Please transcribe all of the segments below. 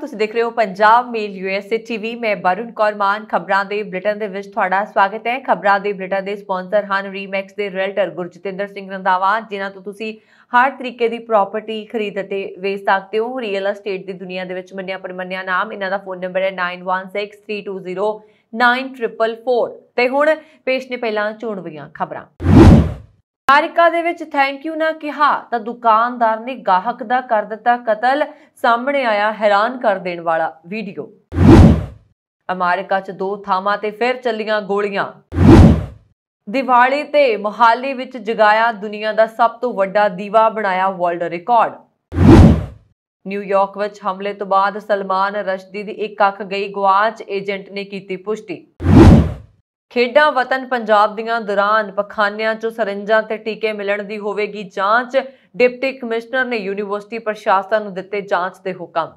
ਤੁਸੀਂ ਦੇਖ ਰਹੇ ਹੋ ਪੰਜਾਬ ਮੇਲ ਯੂਐਸਏ ਟੀਵੀ ਮੈਂ ਬਰੁਨ ਕੌਰ ਮਾਨ ਖਬਰਾਂ ਦੇ ਬ੍ਰਿਟਨ ਦੇ ਵਿੱਚ ਤੁਹਾਡਾ ਸਵਾਗਤ ਹੈ ਖਬਰਾਂ ਦੇ ਬ੍ਰਿਟਨ ਦੇ ਸਪਾਂਸਰ ਹਨ ਰੀਮੈਕਸ ਦੇ ਰੈਲਟਰ ਗੁਰਜਤਿੰਦਰ ਸਿੰਘ ਰੰਦਾਵਾ ਜਿਨ੍ਹਾਂ ਤੋਂ ਤੁਸੀਂ ਹਰ ਤਰੀਕੇ ਦੀ ਪ੍ਰਾਪਰਟੀ ਖਰੀਦ ਅਤੇ ਵੇਚ ਸਕਦੇ ਹੋ ਰੀਅਲ ਅਸਟੇਟ ਦੀ ਦੁਨੀਆ ਦੇ ਵਿੱਚ ਮੰਨਿਆ ਪਰਮੰਨਿਆ ਨਾਮ ਇਹਨਾਂ ਦਾ ਫੋਨ ਨੰਬਰ ਹੈ 9163209444 ਤੇ ਹੁਣ ਪੇਸ਼ ਨੇ ਪਹਿਲਾਂ ਚੋਣਵੀਆਂ ਖਬਰਾਂ ਅਮਰੀਕਾ ਦੇ ਵਿੱਚ ਥੈਂਕ ਯੂ ਨਾ ਕਿਹਾ ਤਾਂ ਦੁਕਾਨਦਾਰ ਨੇ ਗਾਹਕ ਦਾ ਕਰ ਦਿੱਤਾ ਕਤਲ ਸਾਹਮਣੇ ਆਇਆ ਹੈਰਾਨ ਕਰ ਦੇਣ ਵਾਲਾ ਵੀਡੀਓ ਅਮਰੀਕਾ 'ਚ ਦੋ ਥਾਵਾਂ ਤੇ ਫਿਰ ਚੱਲੀਆਂ ਗੋਲੀਆਂ ਦੀਵਾਲੀ ਤੇ ਮੁਹਾਲੀ ਵਿੱਚ ਜਗਾਇਆ ਦੁਨੀਆ ਦਾ ਸਭ ਤੋਂ ਵੱਡਾ ਦੀਵਾ ਬਣਾਇਆ ਵਰਲਡ ਰਿਕਾਰਡ ਨਿਊਯਾਰਕ ਵਿੱਚ ਹਮਲੇ ਤੋਂ ਬਾਅਦ ਸਲਮਾਨ ਰਸ਼ਦੀ ਦੀ ਇੱਕ ਅੱਖ ਗਈ ਗਵਾਚ ਏਜੰਟ ਨੇ ਕੀਤੀ ਪੁਸ਼ਟੀ ਖੇਡਾਂ ਵਤਨ ਪੰਜਾਬ ਦੀਆਂ ਦੌਰਾਨ ਪਖਾਨਿਆਂ 'ਚੋਂ ਸਰੰਜਾਂ ਤੇ ਟੀਕੇ ਮਿਲਣ ਦੀ ਹੋਵੇਗੀ ਜਾਂਚ ਡਿਪਟੀ ਕਮਿਸ਼ਨਰ ਨੇ ਯੂਨੀਵਰਸਿਟੀ ਪ੍ਰਸ਼ਾਸਨ ਨੂੰ ਦਿੱਤੇ ਜਾਂਚ ਦੇ ਹੁਕਮ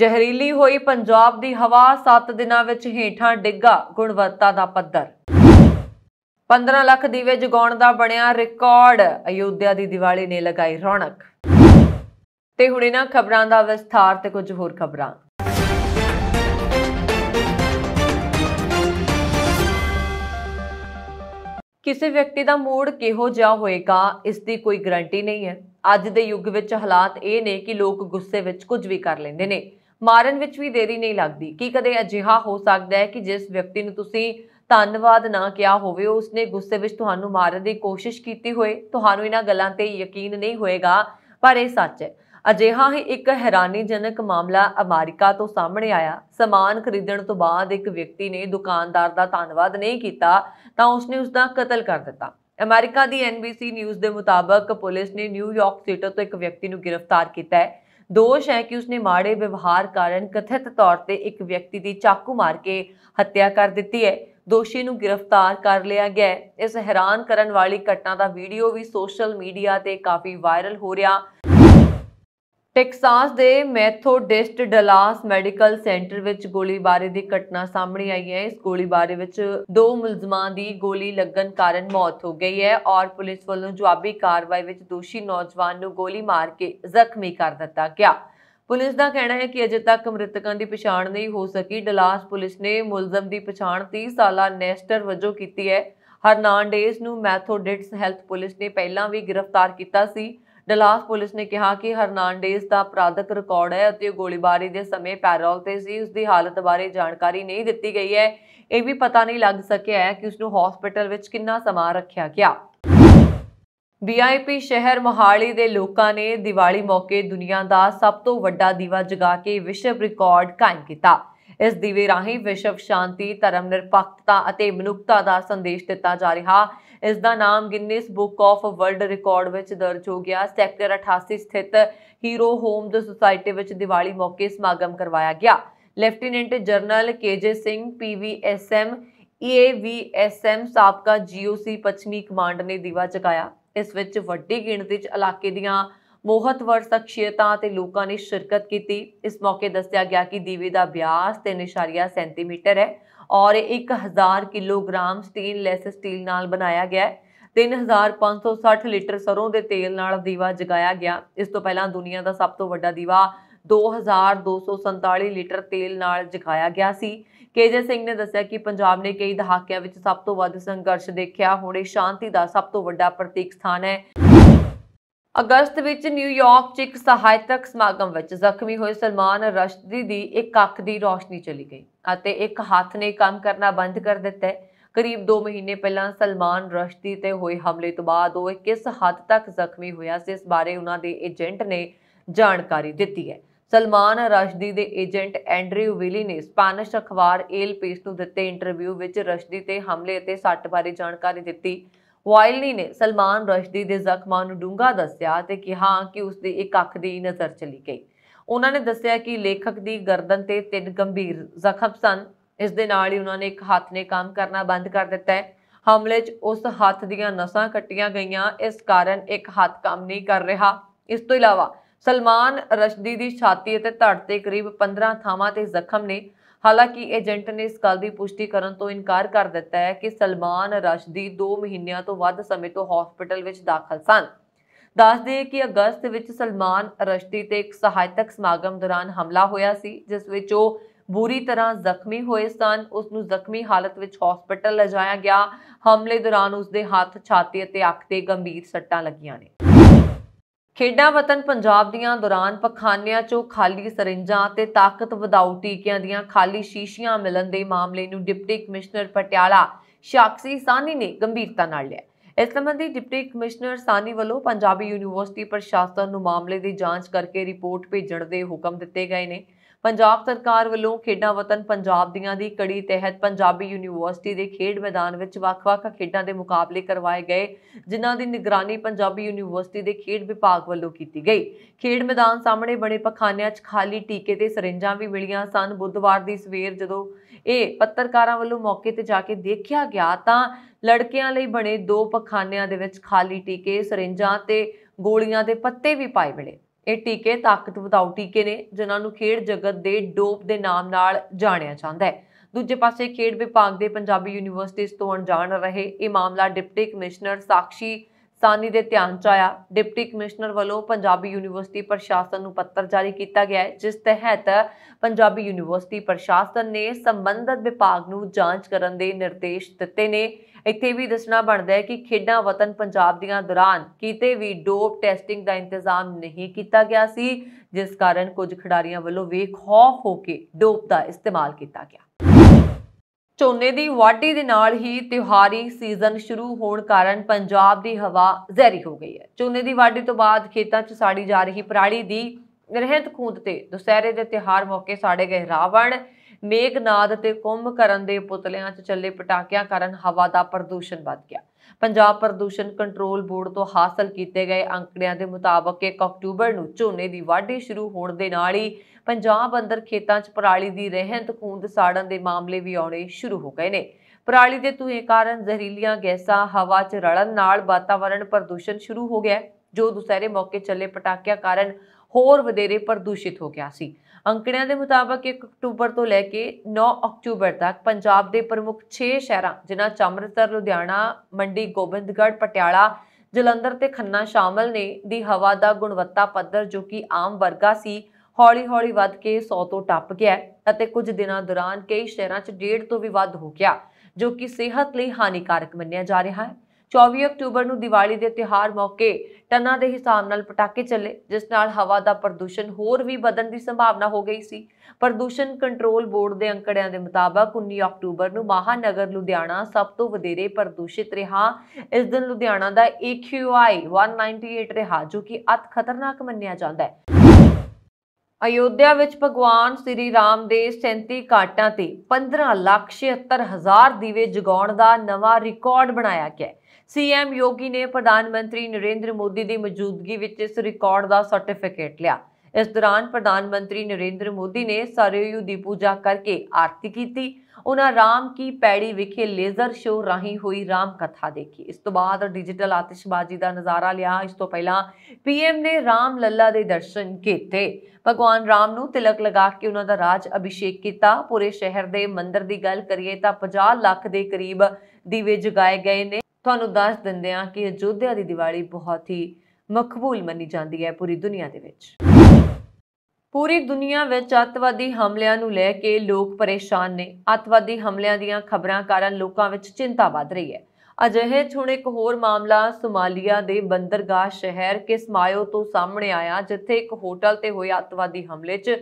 ਜ਼ਹਿਰੀਲੀ ਹੋਈ ਪੰਜਾਬ ਦੀ ਹਵਾ 7 ਦਿਨਾਂ ਵਿੱਚ ਹੇਠਾਂ ਡਿੱਗਾ ਗੁਣਵੱਤਾ ਦਾ ਪੱਧਰ 15 ਲੱਖ ਦੀਵੇ ਜਗਾਉਣ ਦਾ ਬਣਿਆ ਰਿਕਾਰਡ ਅਯੁੱਧਿਆ ਦੀ ਦੀਵਾਲੀ ਨੇ ਲਗਾਈ ਰੌਣਕ ਤੇ ਹੁਣ ਇਹਨਾਂ ਖਬਰਾਂ ਦਾ ਵਿਸਥਾਰ ਤੇ ਕੁਝ ਹੋਰ ਖਬਰਾਂ ਕਿਸੇ ਵਿਅਕਤੀ ਦਾ ਮੂਡ ਕਿਹੋ ਜਿਹਾ ਹੋਏਗਾ ਇਸ ਦੀ ਕੋਈ ਗਰੰਟੀ ਨਹੀਂ ਹੈ ਅੱਜ ਦੇ ਯੁੱਗ ਵਿੱਚ ਹਾਲਾਤ ਇਹ ਨੇ ਕਿ ਲੋਕ ਗੁੱਸੇ ਵਿੱਚ ਕੁਝ ਵੀ ਕਰ ਲੈਂਦੇ ਨੇ ਮਾਰਨ ਵਿੱਚ ਵੀ ਦੇਰੀ ਨਹੀਂ ਲੱਗਦੀ ਕੀ ਕਦੇ ਅਜਿਹਾ ਹੋ ਸਕਦਾ ਹੈ ਕਿ ਜਿਸ ਵਿਅਕਤੀ ਨੂੰ ਤੁਸੀਂ ਧੰਨਵਾਦ ਨਾ ਕਿਹਾ ਹੋਵੇ ਉਸਨੇ ਗੁੱਸੇ ਵਿੱਚ ਤੁਹਾਨੂੰ ਮਾਰਨ ਦੀ ਕੋਸ਼ਿਸ਼ ਕੀਤੀ ਹੋਏ ਤੁਹਾਨੂੰ ਇਹਨਾਂ ਗੱਲਾਂ ਤੇ ਯਕੀਨ ਨਹੀਂ ਹੋਏਗਾ ਪਰ ਇਹ ਸੱਚ ਹੈ ਅਜਿਹਾ ਹੀ ਇੱਕ ਹੈਰਾਨੀਜਨਕ ਮਾਮਲਾ ਅਮਰੀਕਾ ਤੋਂ ਸਾਹਮਣੇ ਆਇਆ ਸਮਾਨ ਖਰੀਦਣ ਤੋਂ ਬਾਅਦ ਇੱਕ ਵਿਅਕਤੀ ਨੇ ਦੁਕਾਨਦਾਰ ਦਾ ਧੰਨਵਾਦ ਨਹੀਂ ਕੀਤਾ ਤਾਂ ਉਸਨੇ ਉਸ ਦਾ ਕਤਲ ਕਰ ਦਿੱਤਾ ਅਮਰੀਕਾ ਦੀ NBC ਨਿਊਜ਼ ਦੇ ਮੁਤਾਬਕ ਪੁਲਿਸ ਨੇ ਨਿਊਯਾਰਕ ਸਿਟੀ ਤੋਂ ਇੱਕ ਵਿਅਕਤੀ ਨੂੰ ਗ੍ਰਿਫਤਾਰ ਕੀਤਾ ਹੈ ਦੋਸ਼ ਹੈ ਕਿ ਉਸਨੇ ਮਾੜੇ ਵਿਵਹਾਰ ਕਾਰਨ ਕਥਿਤ ਤੌਰ ਤੇ ਇੱਕ ਵਿਅਕਤੀ ਦੀ ਚਾਕੂ ਮਾਰ ਕੇ ਹੱਤਿਆ ਕਰ ਦਿੱਤੀ ਹੈ ਦੋਸ਼ੀ ਨੂੰ ਗ੍ਰਿਫਤਾਰ ਕਰ ਲਿਆ ਗਿਆ ਇਸ ਹੈਰਾਨ ਕਰਨ ਵਾਲੀ ਘਟਨਾ ਦਾ ਵੀਡੀਓ ਵੀ ਸੋਸ਼ਲ ਮੀਡੀਆ ਤੇ ਕਾਫੀ ਵਾਇਰਲ ਹੋ ਰਿਹਾ ਟੈਕਸਾਸ ਦੇ ਮੈਥੋਡਿਸਟ ਡਲਾਸ ਮੈਡੀਕਲ ਸੈਂਟਰ ਵਿੱਚ ਗੋਲੀਬਾਰੀ ਦੀ ਘਟਨਾ ਸਾਹਮਣੇ ਆਈ ਹੈ ਇਸ ਗੋਲੀਬਾਰੀ ਵਿੱਚ ਦੋ ਮੁਲਜ਼ਮਾਂ ਦੀ ਗੋਲੀ ਲੱਗਣ ਕਾਰਨ ਮੌਤ ਹੋ ਗਈ ਹੈ ਔਰ ਪੁਲਿਸ ਵੱਲੋਂ ਜਵਾਬੀ ਕਾਰਵਾਈ ਵਿੱਚ ਦੋਸ਼ੀ ਨੌਜਵਾਨ ਨੂੰ ਗੋਲੀ ਮਾਰ ਕੇ ਜ਼ਖਮੀ ਕਰ ਦਿੱਤਾ ਗਿਆ ਪੁਲਿਸ ਦਾ ਕਹਿਣਾ ਹੈ ਕਿ ਅਜੇ ਤੱਕ ਮ੍ਰਿਤਕਾਂ ਦੀ ਪਛਾਣ ਨਹੀਂ ਹੋ ਸਕੀ ਡਲਾਸ ਪੁਲਿਸ ਨੇ ਮੁਲਜ਼ਮ ਦੀ ਪਛਾਣ 30 ਸਾਲਾ ਨੈਸਟਰ ਵਜੋਂ ਕੀਤੀ ਹੈ ਹਰਨਾਂਡੇਸ ਨੂੰ ਮੈਥੋਡਿਟਸ ਹੈਲਥ ਪੁਲਿਸ ਨੇ ਪਹਿਲਾਂ ਵੀ ਗ੍ਰਿਫਤਾਰ ਕੀਤਾ ਸੀ ਡਲਾਸ ਪੁਲਿਸ ਨੇ ਕਿਹਾ ਕਿ ਹਰਨਾਂਡੇਜ਼ ਦਾ ਅਪਰਾਧਕ ਰਿਕਾਰਡ ਹੈ ਅਤੇ ਗੋਲੀਬਾਰੀ ਦੇ ਸਮੇਂ ਪੈਰੋਲ ਤੇ ਸੀ ਉਸ ਦੀ ਹਾਲਤ ਬਾਰੇ ਜਾਣਕਾਰੀ ਨਹੀਂ ਦਿੱਤੀ ਗਈ ਹੈ ਇਹ ਵੀ ਪਤਾ ਨਹੀਂ ਲੱਗ ਸਕਿਆ ਹੈ ਕਿ ਉਸ ਨੂੰ ਹਸਪੀਟਲ ਵਿੱਚ ਕਿੰਨਾ ਸਮਾਂ ਰੱਖਿਆ ਗਿਆ ਵੀਆਈਪੀ ਸ਼ਹਿਰ ਮੋਹਾਲੀ ਦੇ ਲੋਕਾਂ ਨੇ ਦੀਵਾਲੀ ਮੌਕੇ ਦੁਨੀਆ ਦਾ ਸਭ ਤੋਂ ਵੱਡਾ ਦੀਵਾ ਜਗਾ ਕੇ ਵਿਸ਼ਵ ਰਿਕਾਰਡ ਕਾਇਮ ਕੀਤਾ ਇਸ ਦੀਵੇ ਰਾਹੀਂ ਵਿਸ਼ਵ ਸ਼ਾਂਤੀ ਧਰਮ ਨਿਰਪੱਖਤਾ ਅਤੇ ਮਨੁੱਖਤਾ ਦਾ ਸੰਦੇਸ਼ ਦਿੱਤਾ ਜਾ ਰਿਹਾ ਇਸ ਦਾ ਨਾਮ Guinness book of world record ਵਿੱਚ ਦਰਜ ਹੋ ਗਿਆ ਸੈਕਟਰ 88 ਸਥਿਤ ਹੀਰੋ ਹੋਮਸ ਸੁਸਾਇਟੀ ਵਿੱਚ ਦੀਵਾਲੀ ਮੌਕੇ ਸਮਾਗਮ ਕਰਵਾਇਆ ਗਿਆ lieutenant general KJ Singh PVSM AVSM ਸਾਬਕਾ ਜੀਓਸੀ ਪੱਛਮੀ ਕਮਾਂਡ ਨੇ ਦੀਵਾ ਚਕਾਇਆ ਇਸ ਵਿੱਚ ਵੱਡੀ ਗਿਣਤੀ 'ਚ ਇਲਾਕੇ ਦੀਆਂ ਮੋਹਤਵਰ ਸ਼ਖਸੀਅਤਾਂ ਤੇ ਲੋਕਾਂ ਨੇ ਸ਼ਿਰਕਤ ਕੀਤੀ ਇਸ ਮੌਕੇ ਦੱਸਿਆ ਗਿਆ ਕਿ ਦੀਵੇ ਦਾ ਵਿਆਸ 3.7 ਸੈਂਟੀਮੀਟਰ ਹੈ ਔਰ 1000 ਕਿਲੋਗ੍ਰਾਮ ਸਟੇਨਲੈਸ ਸਟੀਲ ਨਾਲ ਬਣਾਇਆ ਗਿਆ ਹੈ 3560 ਲੀਟਰ ਸਰੋਂ ਦੇ ਤੇਲ ਨਾਲ ਦੀਵਾ ਜਗਾਇਆ ਗਿਆ ਇਸ ਤੋਂ ਪਹਿਲਾਂ ਦੁਨੀਆ ਦਾ ਸਭ ਤੋਂ ਵੱਡਾ ਦੀਵਾ 2247 ਲੀਟਰ ਤੇਲ ਨਾਲ ਜਗਾਇਆ ਗਿਆ ਸੀ ਕੇਜੇ ਸਿੰਘ ਨੇ ਦੱਸਿਆ ਕਿ ਪੰਜਾਬ ਨੇ ਕਈ ਦਹਾਕਿਆਂ ਵਿੱਚ ਸਭ ਤੋਂ ਵੱਧ ਸੰਘਰਸ਼ ਦੇਖਿਆ ਹੁਣ ਇਹ ਸ਼ਾਂਤੀ ਦਾ ਸਭ ਤੋਂ ਵੱਡਾ ਪ੍ਰਤੀਕ ਸਥਾਨ ਹੈ ਅਗਸਤ ਵਿੱਚ ਨਿਊਯਾਰਕ 'ਚ ਇੱਕ ਸਹਾਇਤਕ ਸਮਾਗਮ ਵਿੱਚ ਜ਼ਖਮੀ ਹੋਏ ਸਲਮਾਨ ਰਸ਼ਦੀ ਦੀ ਇੱਕ ਅੱਖ ਦੀ ਰੋਸ਼ਨੀ ਚਲੀ ਗਈ ਅਤੇ ਇੱਕ ਹੱਥ ਨੇ ਕੰਮ ਕਰਨਾ ਬੰਦ ਕਰ ਦਿੱਤਾ ਹੈ ਕਰੀਬ 2 ਮਹੀਨੇ ਪਹਿਲਾਂ ਸਲਮਾਨ ਰਸ਼ਦੀ ਤੇ ਹੋਏ ਹਮਲੇ ਤੋਂ ਬਾਅਦ ਉਹ ਕਿਸ ਹੱਦ ਤੱਕ ਜ਼ਖਮੀ ਹੋਇਆ ਸੀ ਇਸ ਬਾਰੇ ਉਹਨਾਂ ਦੇ ਏਜੰਟ ਨੇ ਜਾਣਕਾਰੀ ਦਿੱਤੀ ਹੈ ਸਲਮਾਨ ਰਸ਼ਦੀ ਦੇ ਏਜੰਟ ਐਂਡਰਿਊ ਵਿਲੀ ਨੇ ਸਪੈਨਿਸ਼ ਅਖਬਾਰ ਏਲ ਪੇਸ ਨੂੰ ਦਿੱਤੇ ਇੰਟਰਵਿਊ ਵਿੱਚ ਰਸ਼ਦੀ ਤੇ ਹਮਲੇ ਅਤੇ ਸੱਟ ਬਾਰੇ ਜਾਣਕਾਰੀ ਦਿੱਤੀ ਵਾਇਲਨੀ ਨੇ ਸਲਮਾਨ ਰਸ਼ਦੀ ਦੇ ਜ਼ਖਮਾਂ ਨੂੰ ਡੂੰਘਾ ਦੱਸਿਆ ਤੇ ਕਿਹਾ ਕਿ ਉਸ ਦੀ ਇੱਕ ਅੱਖ ਦੀ ਨਜ਼ਰ ਚਲੀ ਗਈ ਉਹਨਾਂ ਨੇ ਦੱਸਿਆ ਕਿ ਲੇਖਕ ਦੀ ਗਰਦਨ ਤੇ ਤਿੰਨ ਗੰਭੀਰ ਜ਼ਖਮ ਸਨ ਇਸ ਦੇ ਨਾਲ ਹੀ ਉਹਨਾਂ ਨੇ ਇੱਕ ਹੱਥ ਨੇ ਕੰਮ ਕਰਨਾ ਬੰਦ ਕਰ ਦਿੱਤਾ ਹੈ ਹਮਲੇ 'ਚ ਉਸ ਹੱਥ ਦੀਆਂ ਨਸਾਂ ਕੱਟੀਆਂ ਗਈਆਂ ਇਸ ਕਾਰਨ ਇੱਕ ਹੱਥ ਕੰਮ ਨਹੀਂ ਕਰ ਰਿਹਾ ਇਸ ਤੋਂ ਇਲਾਵਾ ਸਲਮਾਨ ਰਸ਼ਦੀ ਦੀ ਛਾਤੀ ਅਤੇ ਧੜ ਤੇ ਕਰੀਬ 15 ਥਾਵਾਂ ਤੇ ਜ਼ਖਮ ਨੇ ਹਾਲਾਂਕਿ ਏਜੰਟ ਨੇ ਇਸ ਗੱਲ ਦੀ ਪੁਸ਼ਟੀ ਕਰਨ ਤੋਂ ਇਨਕਾਰ ਕਰ ਦਿੱਤਾ ਹੈ ਕਿ ਸਲਮਾਨ ਰਸ਼ਦੀ 2 ਮਹੀਨਿਆਂ ਤੋਂ ਵੱਧ ਸਮੇਂ ਤੋਂ ਹਸਪੀਟਲ ਵਿੱਚ ਦਾਖਲ ਸਨ ਦੱਸ ਦੇ ਕਿ ਅਗਸਤ ਵਿੱਚ ਸਲਮਾਨ ਰਸ਼ਦੀ ਤੇ ਇੱਕ ਸਹਾਇਤਕ ਸਮਾਗਮ ਦੌਰਾਨ ਹਮਲਾ ਹੋਇਆ ਸੀ ਜਿਸ ਵਿੱਚ ਉਹ ਬੁਰੀ ਤਰ੍ਹਾਂ ਜ਼ਖਮੀ ਹੋਏ ਸਨ ਉਸ ਨੂੰ ਜ਼ਖਮੀ ਹਾਲਤ ਵਿੱਚ ਹਸਪੀਟਲ ਲਿਜਾਇਆ ਗਿਆ ਹਮਲੇ ਦੌਰਾਨ ਉਸ ਦੇ ਹੱਥ ਛਾਤੀ ਅਤੇ ਅੱਖ ਤੇ ਗੰਭੀਰ ਸੱਟਾਂ ਲੱਗੀਆਂ ਨੇ ਖੇਡਾਂ ਵਤਨ ਪੰਜਾਬ ਦੀਆਂ ਦੌਰਾਨ ਪਖਾਨਿਆਂ 'ਚੋਂ ਖਾਲੀ ਸਰਿੰਜਾਂ ਤੇ ਤਾਕਤ ਵਧਾਊ ਟੀਕਿਆਂ ਦੀਆਂ ਖਾਲੀ ਸ਼ੀਸ਼ੀਆਂ ਮਿਲਣ ਦੇ ਮਾਮਲੇ ਨੂੰ ਡਿਪਟੀ ਕਮਿਸ਼ਨਰ ਪਟਿਆਲਾ ਸ਼ਾਕਸੀ ਸਾਨੀ ਨੇ ਗੰਭੀਰਤਾ ਨਾਲ ਲਿਆ ਇਸ ਸੰਬੰਧੀ ਡਿਪਟੀ ਕਮਿਸ਼ਨਰ ਸਾਨੀ ਵੱਲੋਂ ਪੰਜਾਬੀ ਯੂਨੀਵਰਸਿਟੀ ਪ੍ਰਸ਼ਾਸਨ ਨੂੰ ਮਾਮਲੇ ਦੀ ਜਾਂਚ ਕਰਕੇ ਰਿਪੋਰਟ ਭੇਜਣ ਦੇ ਹੁਕਮ ਦਿੱਤੇ ਗਏ ਨੇ ਪੰਜਾਬ ਸਰਕਾਰ ਵੱਲੋਂ ਖੇਡਾਂ ਵਤਨ ਪੰਜਾਬ ਦੀਆਂ ਦੀ ਕੜੀ ਤਹਿਤ ਪੰਜਾਬੀ ਯੂਨੀਵਰਸਿਟੀ ਦੇ ਖੇਡ ਮੈਦਾਨ ਵਿੱਚ ਵੱਖ-ਵੱਖ ਖੇਡਾਂ ਦੇ ਮੁਕਾਬਲੇ ਕਰਵਾਏ ਗਏ ਜਿਨ੍ਹਾਂ ਦੀ ਨਿਗਰਾਨੀ ਪੰਜਾਬੀ ਯੂਨੀਵਰਸਿਟੀ ਦੇ ਖੇਡ ਵਿਭਾਗ ਵੱਲੋਂ ਕੀਤੀ ਗਈ ਖੇਡ ਮੈਦਾਨ ਸਾਹਮਣੇ ਬਣੇ ਪਖਾਨਿਆਂ 'ਚ ਖਾਲੀ ਟੀਕੇ ਤੇ ਸਰਿੰਜਾਂ ਵੀ ਮਿਲੀਆਂ ਸਨ ਬੁੱਧਵਾਰ ਦੀ ਸਵੇਰ ਜਦੋਂ ਇਹ ਪੱਤਰਕਾਰਾਂ ਵੱਲੋਂ ਮੌਕੇ ਤੇ ਜਾ ਕੇ ਦੇਖਿਆ ਗਿਆ ਤਾਂ ਲੜਕਿਆਂ ਲਈ ਬਣੇ ਦੋ ਪਖਾਨਿਆਂ ਦੇ ਵਿੱਚ ਖਾਲੀ ਟੀਕੇ ਸਰਿੰਜਾਂ ਤੇ ਗੋਲੀਆਂ ਦੇ ਪੱਤੇ ਵੀ ਪਾਏ ਮਿਲੇ ਇਹ ਟੀਕੇ ਤਾਕਤ ਵਧਾਉ ਟੀਕੇ ਨੇ ਜਿਨ੍ਹਾਂ ਨੂੰ ਖੇਡ ਜਗਤ ਦੇ ਡੋਪ ਦੇ ਨਾਮ ਨਾਲ ਜਾਣਿਆ ਜਾਂਦਾ ਹੈ ਦੂਜੇ ਪਾਸੇ ਖੇਡ ਵਿਭਾਗ ਦੇ ਪੰਜਾਬੀ ਯੂਨੀਵਰਸਿਟੀਜ਼ ਤੋਂ ਅਣਜਾਣ ਰਹੇ ਇਹ ਮਾਮਲਾ ਡਿਪਟੀ ਕਮਿਸ਼ਨਰ ਸਾਖੀ ਸਾਨੀ ਦੇ ਧਿਆਨ ਚ ਆਇਆ ਡਿਪਟੀ ਕਮਿਸ਼ਨਰ ਵੱਲੋਂ ਪੰਜਾਬੀ ਯੂਨੀਵਰਸਿਟੀ ਪ੍ਰਸ਼ਾਸਨ ਨੂੰ ਪੱਤਰ ਜਾਰੀ ਕੀਤਾ ਗਿਆ ਹੈ ਜਿਸ ਤਹਿਤ ਪੰਜਾਬੀ ਯੂਨੀਵਰਸਿਟੀ ਪ੍ਰਸ਼ਾਸਨ ਨੇ ਸੰਬੰਧਤ ਵਿਭਾਗ ਨੂੰ ਜਾਂਚ ਕਰਨ ਦੇ ਨਿਰਦੇਸ਼ ਦਿੱਤੇ ਨੇ ਇੱਥੇ ਵੀ ਦੱਸਣਾ ਬਣਦਾ ਹੈ ਕਿ ਖੇਡਾਂ ਵਤਨ ਪੰਜਾਬ ਦੀਆਂ ਦੌਰਾਨ ਕਿਤੇ ਵੀ ਡੋਪ ਟੈਸਟਿੰਗ ਦਾ ਇੰਤਜ਼ਾਮ ਨਹੀਂ ਕੀਤਾ ਗਿਆ ਸੀ ਜਿਸ ਕਾਰਨ ਕੁਝ ਖਿਡਾਰੀਆਂ ਵੱਲੋਂ ਬੇਖੌਫ ਹੋ ਕੇ ਡੋਪ ਦਾ ਇਸਤੇਮਾਲ ਕੀਤਾ ਗਿਆ ਝੋਨੇ ਦੀ ਵਾਢੀ ਦੇ ਨਾਲ ਹੀ ਤਿਉਹਾਰੀ ਸੀਜ਼ਨ ਸ਼ੁਰੂ ਹੋਣ ਕਾਰਨ ਪੰਜਾਬ ਦੀ ਹਵਾ ਜ਼ਹਿਰੀ ਹੋ ਗਈ ਹੈ ਝੋਨੇ ਦੀ ਵਾਢੀ ਤੋਂ ਬਾਅਦ ਖੇਤਾਂ 'ਚ ਸਾੜੀ ਜਾ ਰਹੀ ਪਰਾਲੀ ਦੀ ਰਹਿਤ ਖੂੰਦ ਤੇ ਦੁਸਹਿਰੇ ਦੇ ਤਿਹਾਰ ਮੌਕੇ ਸਾੜੇ ਗਏ ਰਾਵਣ ਮੇਘਨਾਦ ਤੇ ਕੁੰਭਕਰਨ ਦੇ ਪੁਤਲਿਆਂ 'ਚ ਚੱਲੇ ਪਟਾਕਿਆਂ ਕਾਰਨ ਹਵਾ ਦਾ ਪ੍ਰਦੂਸ਼ਣ ਵੱਧ ਗਿਆ ਪੰਜਾਬ ਪ੍ਰਦੂਸ਼ਣ ਕੰਟਰੋਲ ਬੋਰਡ ਤੋਂ ਹਾਸਲ ਕੀਤੇ ਗਏ ਅੰਕੜਿਆਂ ਦੇ ਮੁਤਾਬਕ 1 ਅਕਤੂਬਰ ਨੂੰ ਝੋਨੇ ਦੀ ਵਾਢੀ ਸ਼ੁਰੂ ਹੋਣ ਦੇ ਨਾਲ ਹੀ ਪੰਜਾਬ ਅੰਦਰ ਖੇਤਾਂ 'ਚ ਪਰਾਲੀ ਦੀ ਰਹਿੰਦ ਖੂੰਦ ਸਾੜਨ ਦੇ ਮਾਮਲੇ ਵੀ ਆਉਣੇ ਸ਼ੁਰੂ ਹੋ ਗਏ ਨੇ ਪਰਾਲੀ ਦੇ ਧੂਏ ਕਾਰਨ ਜ਼ਹਿਰੀਲੀਆਂ ਗੈਸਾਂ ਹਵਾ 'ਚ ਰਲਣ ਨਾਲ ਵਾਤਾਵਰਣ ਪ੍ਰਦੂਸ਼ਣ ਸ਼ੁਰੂ ਹੋ ਗਿਆ ਜੋ ਦੁਸਹਿਰੇ ਮੌਕੇ ਚੱਲੇ ਪਟਾਕਿਆਂ ਕਾਰਨ ਹੋਰ ਵਧੇਰੇ ਪ੍ਰਦੂਸ਼ਿਤ ਹੋ ਗਿਆ ਸੀ ਅੰਕੜਿਆਂ ਦੇ ਮੁਤਾਬਕ 1 ਅਕਤੂਬਰ ਤੋਂ ਲੈ ਕੇ 9 ਅਕਤੂਬਰ ਤੱਕ ਪੰਜਾਬ ਦੇ ਪ੍ਰਮੁੱਖ 6 ਸ਼ਹਿਰਾਂ ਜਿਨ੍ਹਾਂ ਚ ਅੰਮ੍ਰਿਤਸਰ ਲੁਧਿਆਣਾ ਮੰਡੀ ਗੋਬਿੰਦਗੜ੍ਹ ਪਟਿਆਲਾ ਜਲੰਧਰ ਤੇ ਖੰਨਾ ਸ਼ਾਮਲ ਨੇ ਦੀ ਹਵਾ ਦਾ ਗੁਣਵੱਤਾ ਪੱਧਰ ਜੋ ਕਿ ਆਮ ਵਰਗਾ ਸੀ ਹੌਲੀ-ਹੌਲੀ ਵੱਧ ਕੇ 100 ਤੋਂ ਟੱਪ ਗਿਆ ਅਤੇ ਕੁਝ ਦਿਨਾਂ ਦੌਰਾਨ ਕਈ ਸ਼ਹਿਰਾਂ 'ਚ 1.5 ਤੋਂ ਵੀ ਵੱਧ ਹੋ ਗਿਆ ਜੋ ਕਿ ਸਿਹਤ ਲਈ ਹਾਨੀਕਾਰਕ ਮੰਨਿਆ ਜਾ ਰਿਹਾ ਹੈ 24 ਅਕਤੂਬਰ ਨੂੰ ਦੀਵਾਲੀ ਦੇ ਤਿਹਾਰ ਮੌਕੇ ਟਨਾਂ ਦੇ ਹਿਸਾਬ ਨਾਲ ਪਟਾਕੇ ਚੱਲੇ ਜਿਸ ਨਾਲ ਹਵਾ ਦਾ ਪ੍ਰਦੂਸ਼ਣ ਹੋਰ ਵੀ ਵਧਣ ਦੀ ਸੰਭਾਵਨਾ ਹੋ ਗਈ ਸੀ ਪ੍ਰਦੂਸ਼ਣ ਕੰਟਰੋਲ ਬੋਰਡ ਦੇ ਅੰਕੜਿਆਂ ਦੇ ਮੁਤਾਬਕ 19 ਅਕਤੂਬਰ ਨੂੰ ਮਹਾਨਗਰ ਲੁਧਿਆਣਾ ਸਭ ਤੋਂ ਵਧੇਰੇ ਪ੍ਰਦੂਸ਼ਿਤ ਰਿਹਾ ਇਸ ਦਿਨ ਲੁਧਿਆਣਾ ਦਾ AQI 198 ਰਿਹਾ ਜੋ ਕਿ ਅਤ ਖਤਰਨਾਕ ਮੰਨਿਆ ਜਾਂਦਾ ਹੈ ਅਯੋਧਿਆ ਵਿੱਚ ਭਗਵਾਨ ਸ੍ਰੀ ਰਾਮ ਦੇ 37 ਕਾਟਾਂ ਤੇ 15,76,000 ਦੀਵੇ ਜਗਾਉਣ ਦਾ ਨਵਾਂ ਰਿਕਾਰਡ ਬਣਾਇਆ ਗਿਆ ਸੀਐਮ ਯੋਗੀ ਨੇ ਪ੍ਰਧਾਨ ਮੰਤਰੀ ਨਰਿੰਦਰ ਮੋਦੀ ਦੀ ਮੌਜੂਦਗੀ ਵਿੱਚ ਇਸ ਰਿਕਾਰਡ ਦਾ ਸਰਟੀਫਿਕੇਟ ਲਿਆ ਇਸ ਦੌਰਾਨ ਪ੍ਰਧਾਨ ਮੰਤਰੀ ਨਰਿੰਦਰ ਮੋਦੀ ਨੇ ਸਰਯੂ ਦੀ ਪੂਜਾ ਕਰਕੇ ਆਰਤੀ ਕੀਤੀ ਉਹਨਾਂ ਰਾਮ ਕੀ ਪੈੜੀ ਵਿਖੇ ਲੇਜ਼ਰ ਸ਼ੋਅ ਰਾਹੀਂ ਹੋਈ ਰਾਮ ਕਥਾ ਦੇਖੀ ਇਸ ਤੋਂ ਬਾਅਦ ਡਿਜੀਟਲ ਆਤਿਸ਼ਬਾਜ਼ੀ ਦਾ ਨਜ਼ਾਰਾ ਲਿਆ ਇਸ ਤੋਂ ਪਹਿਲਾਂ ਪੀਐਮ ਨੇ ਰਾਮ ਲੱਲਾ ਦੇ ਦਰਸ਼ਨ ਕੀਤੇ ਭਗਵਾਨ ਰਾਮ ਨੂੰ ਤਿਲਕ ਲਗਾ ਕੇ ਉਹਨਾਂ ਦਾ ਰਾਜ ਅਭਿਸ਼ੇਕ ਕੀਤਾ ਪੂਰੇ ਸ਼ਹਿਰ ਦੇ ਮੰਦਰ ਦੀ ਗੱਲ ਕਰੀਏ ਤਾਂ 50 ਲੱਖ ਦੇ ਕਰੀਬ ਦੀਵੇ ਜਗਾਏ ਗਏ ਨੇ ਤੁਹਾਨੂੰ ਦੱਸ ਦਿੰਦੇ ਹਾਂ ਕਿ ਅਯੁੱਧਿਆ ਦੀ ਦੀਵਾਲੀ ਬਹੁਤ ਹੀ ਮਕਬੂਲ ਮੰਨੀ ਜਾਂਦੀ ਹੈ ਪੂਰੀ ਦੁਨੀਆ ਦੇ ਵਿੱਚ ਪੂਰੀ ਦੁਨੀਆ ਵਿੱਚ ਅੱਤਵਾਦੀ ਹਮਲਿਆਂ ਨੂੰ ਲੈ ਕੇ ਲੋਕ ਪਰੇਸ਼ਾਨ ਨੇ ਅੱਤਵਾਦੀ ਹਮਲਿਆਂ ਦੀਆਂ ਖਬਰਾਂ ਕਾਰਨ ਲੋਕਾਂ ਵਿੱਚ ਚਿੰਤਾ ਵੱਧ ਰਹੀ ਹੈ ਅਜਿਹੇ ਛੁਣ ਇੱਕ ਹੋਰ ਮਾਮਲਾ ਸੋਮਾਲੀਆ ਦੇ ਬੰਦਰਗਾਹ ਸ਼ਹਿਰ ਕਿਸਮਾਇਓ ਤੋਂ ਸਾਹਮਣੇ ਆਇਆ ਜਿੱਥੇ ਇੱਕ ਹੋਟਲ ਤੇ ਹੋਏ ਅੱਤਵਾਦੀ ਹਮਲੇ 'ਚ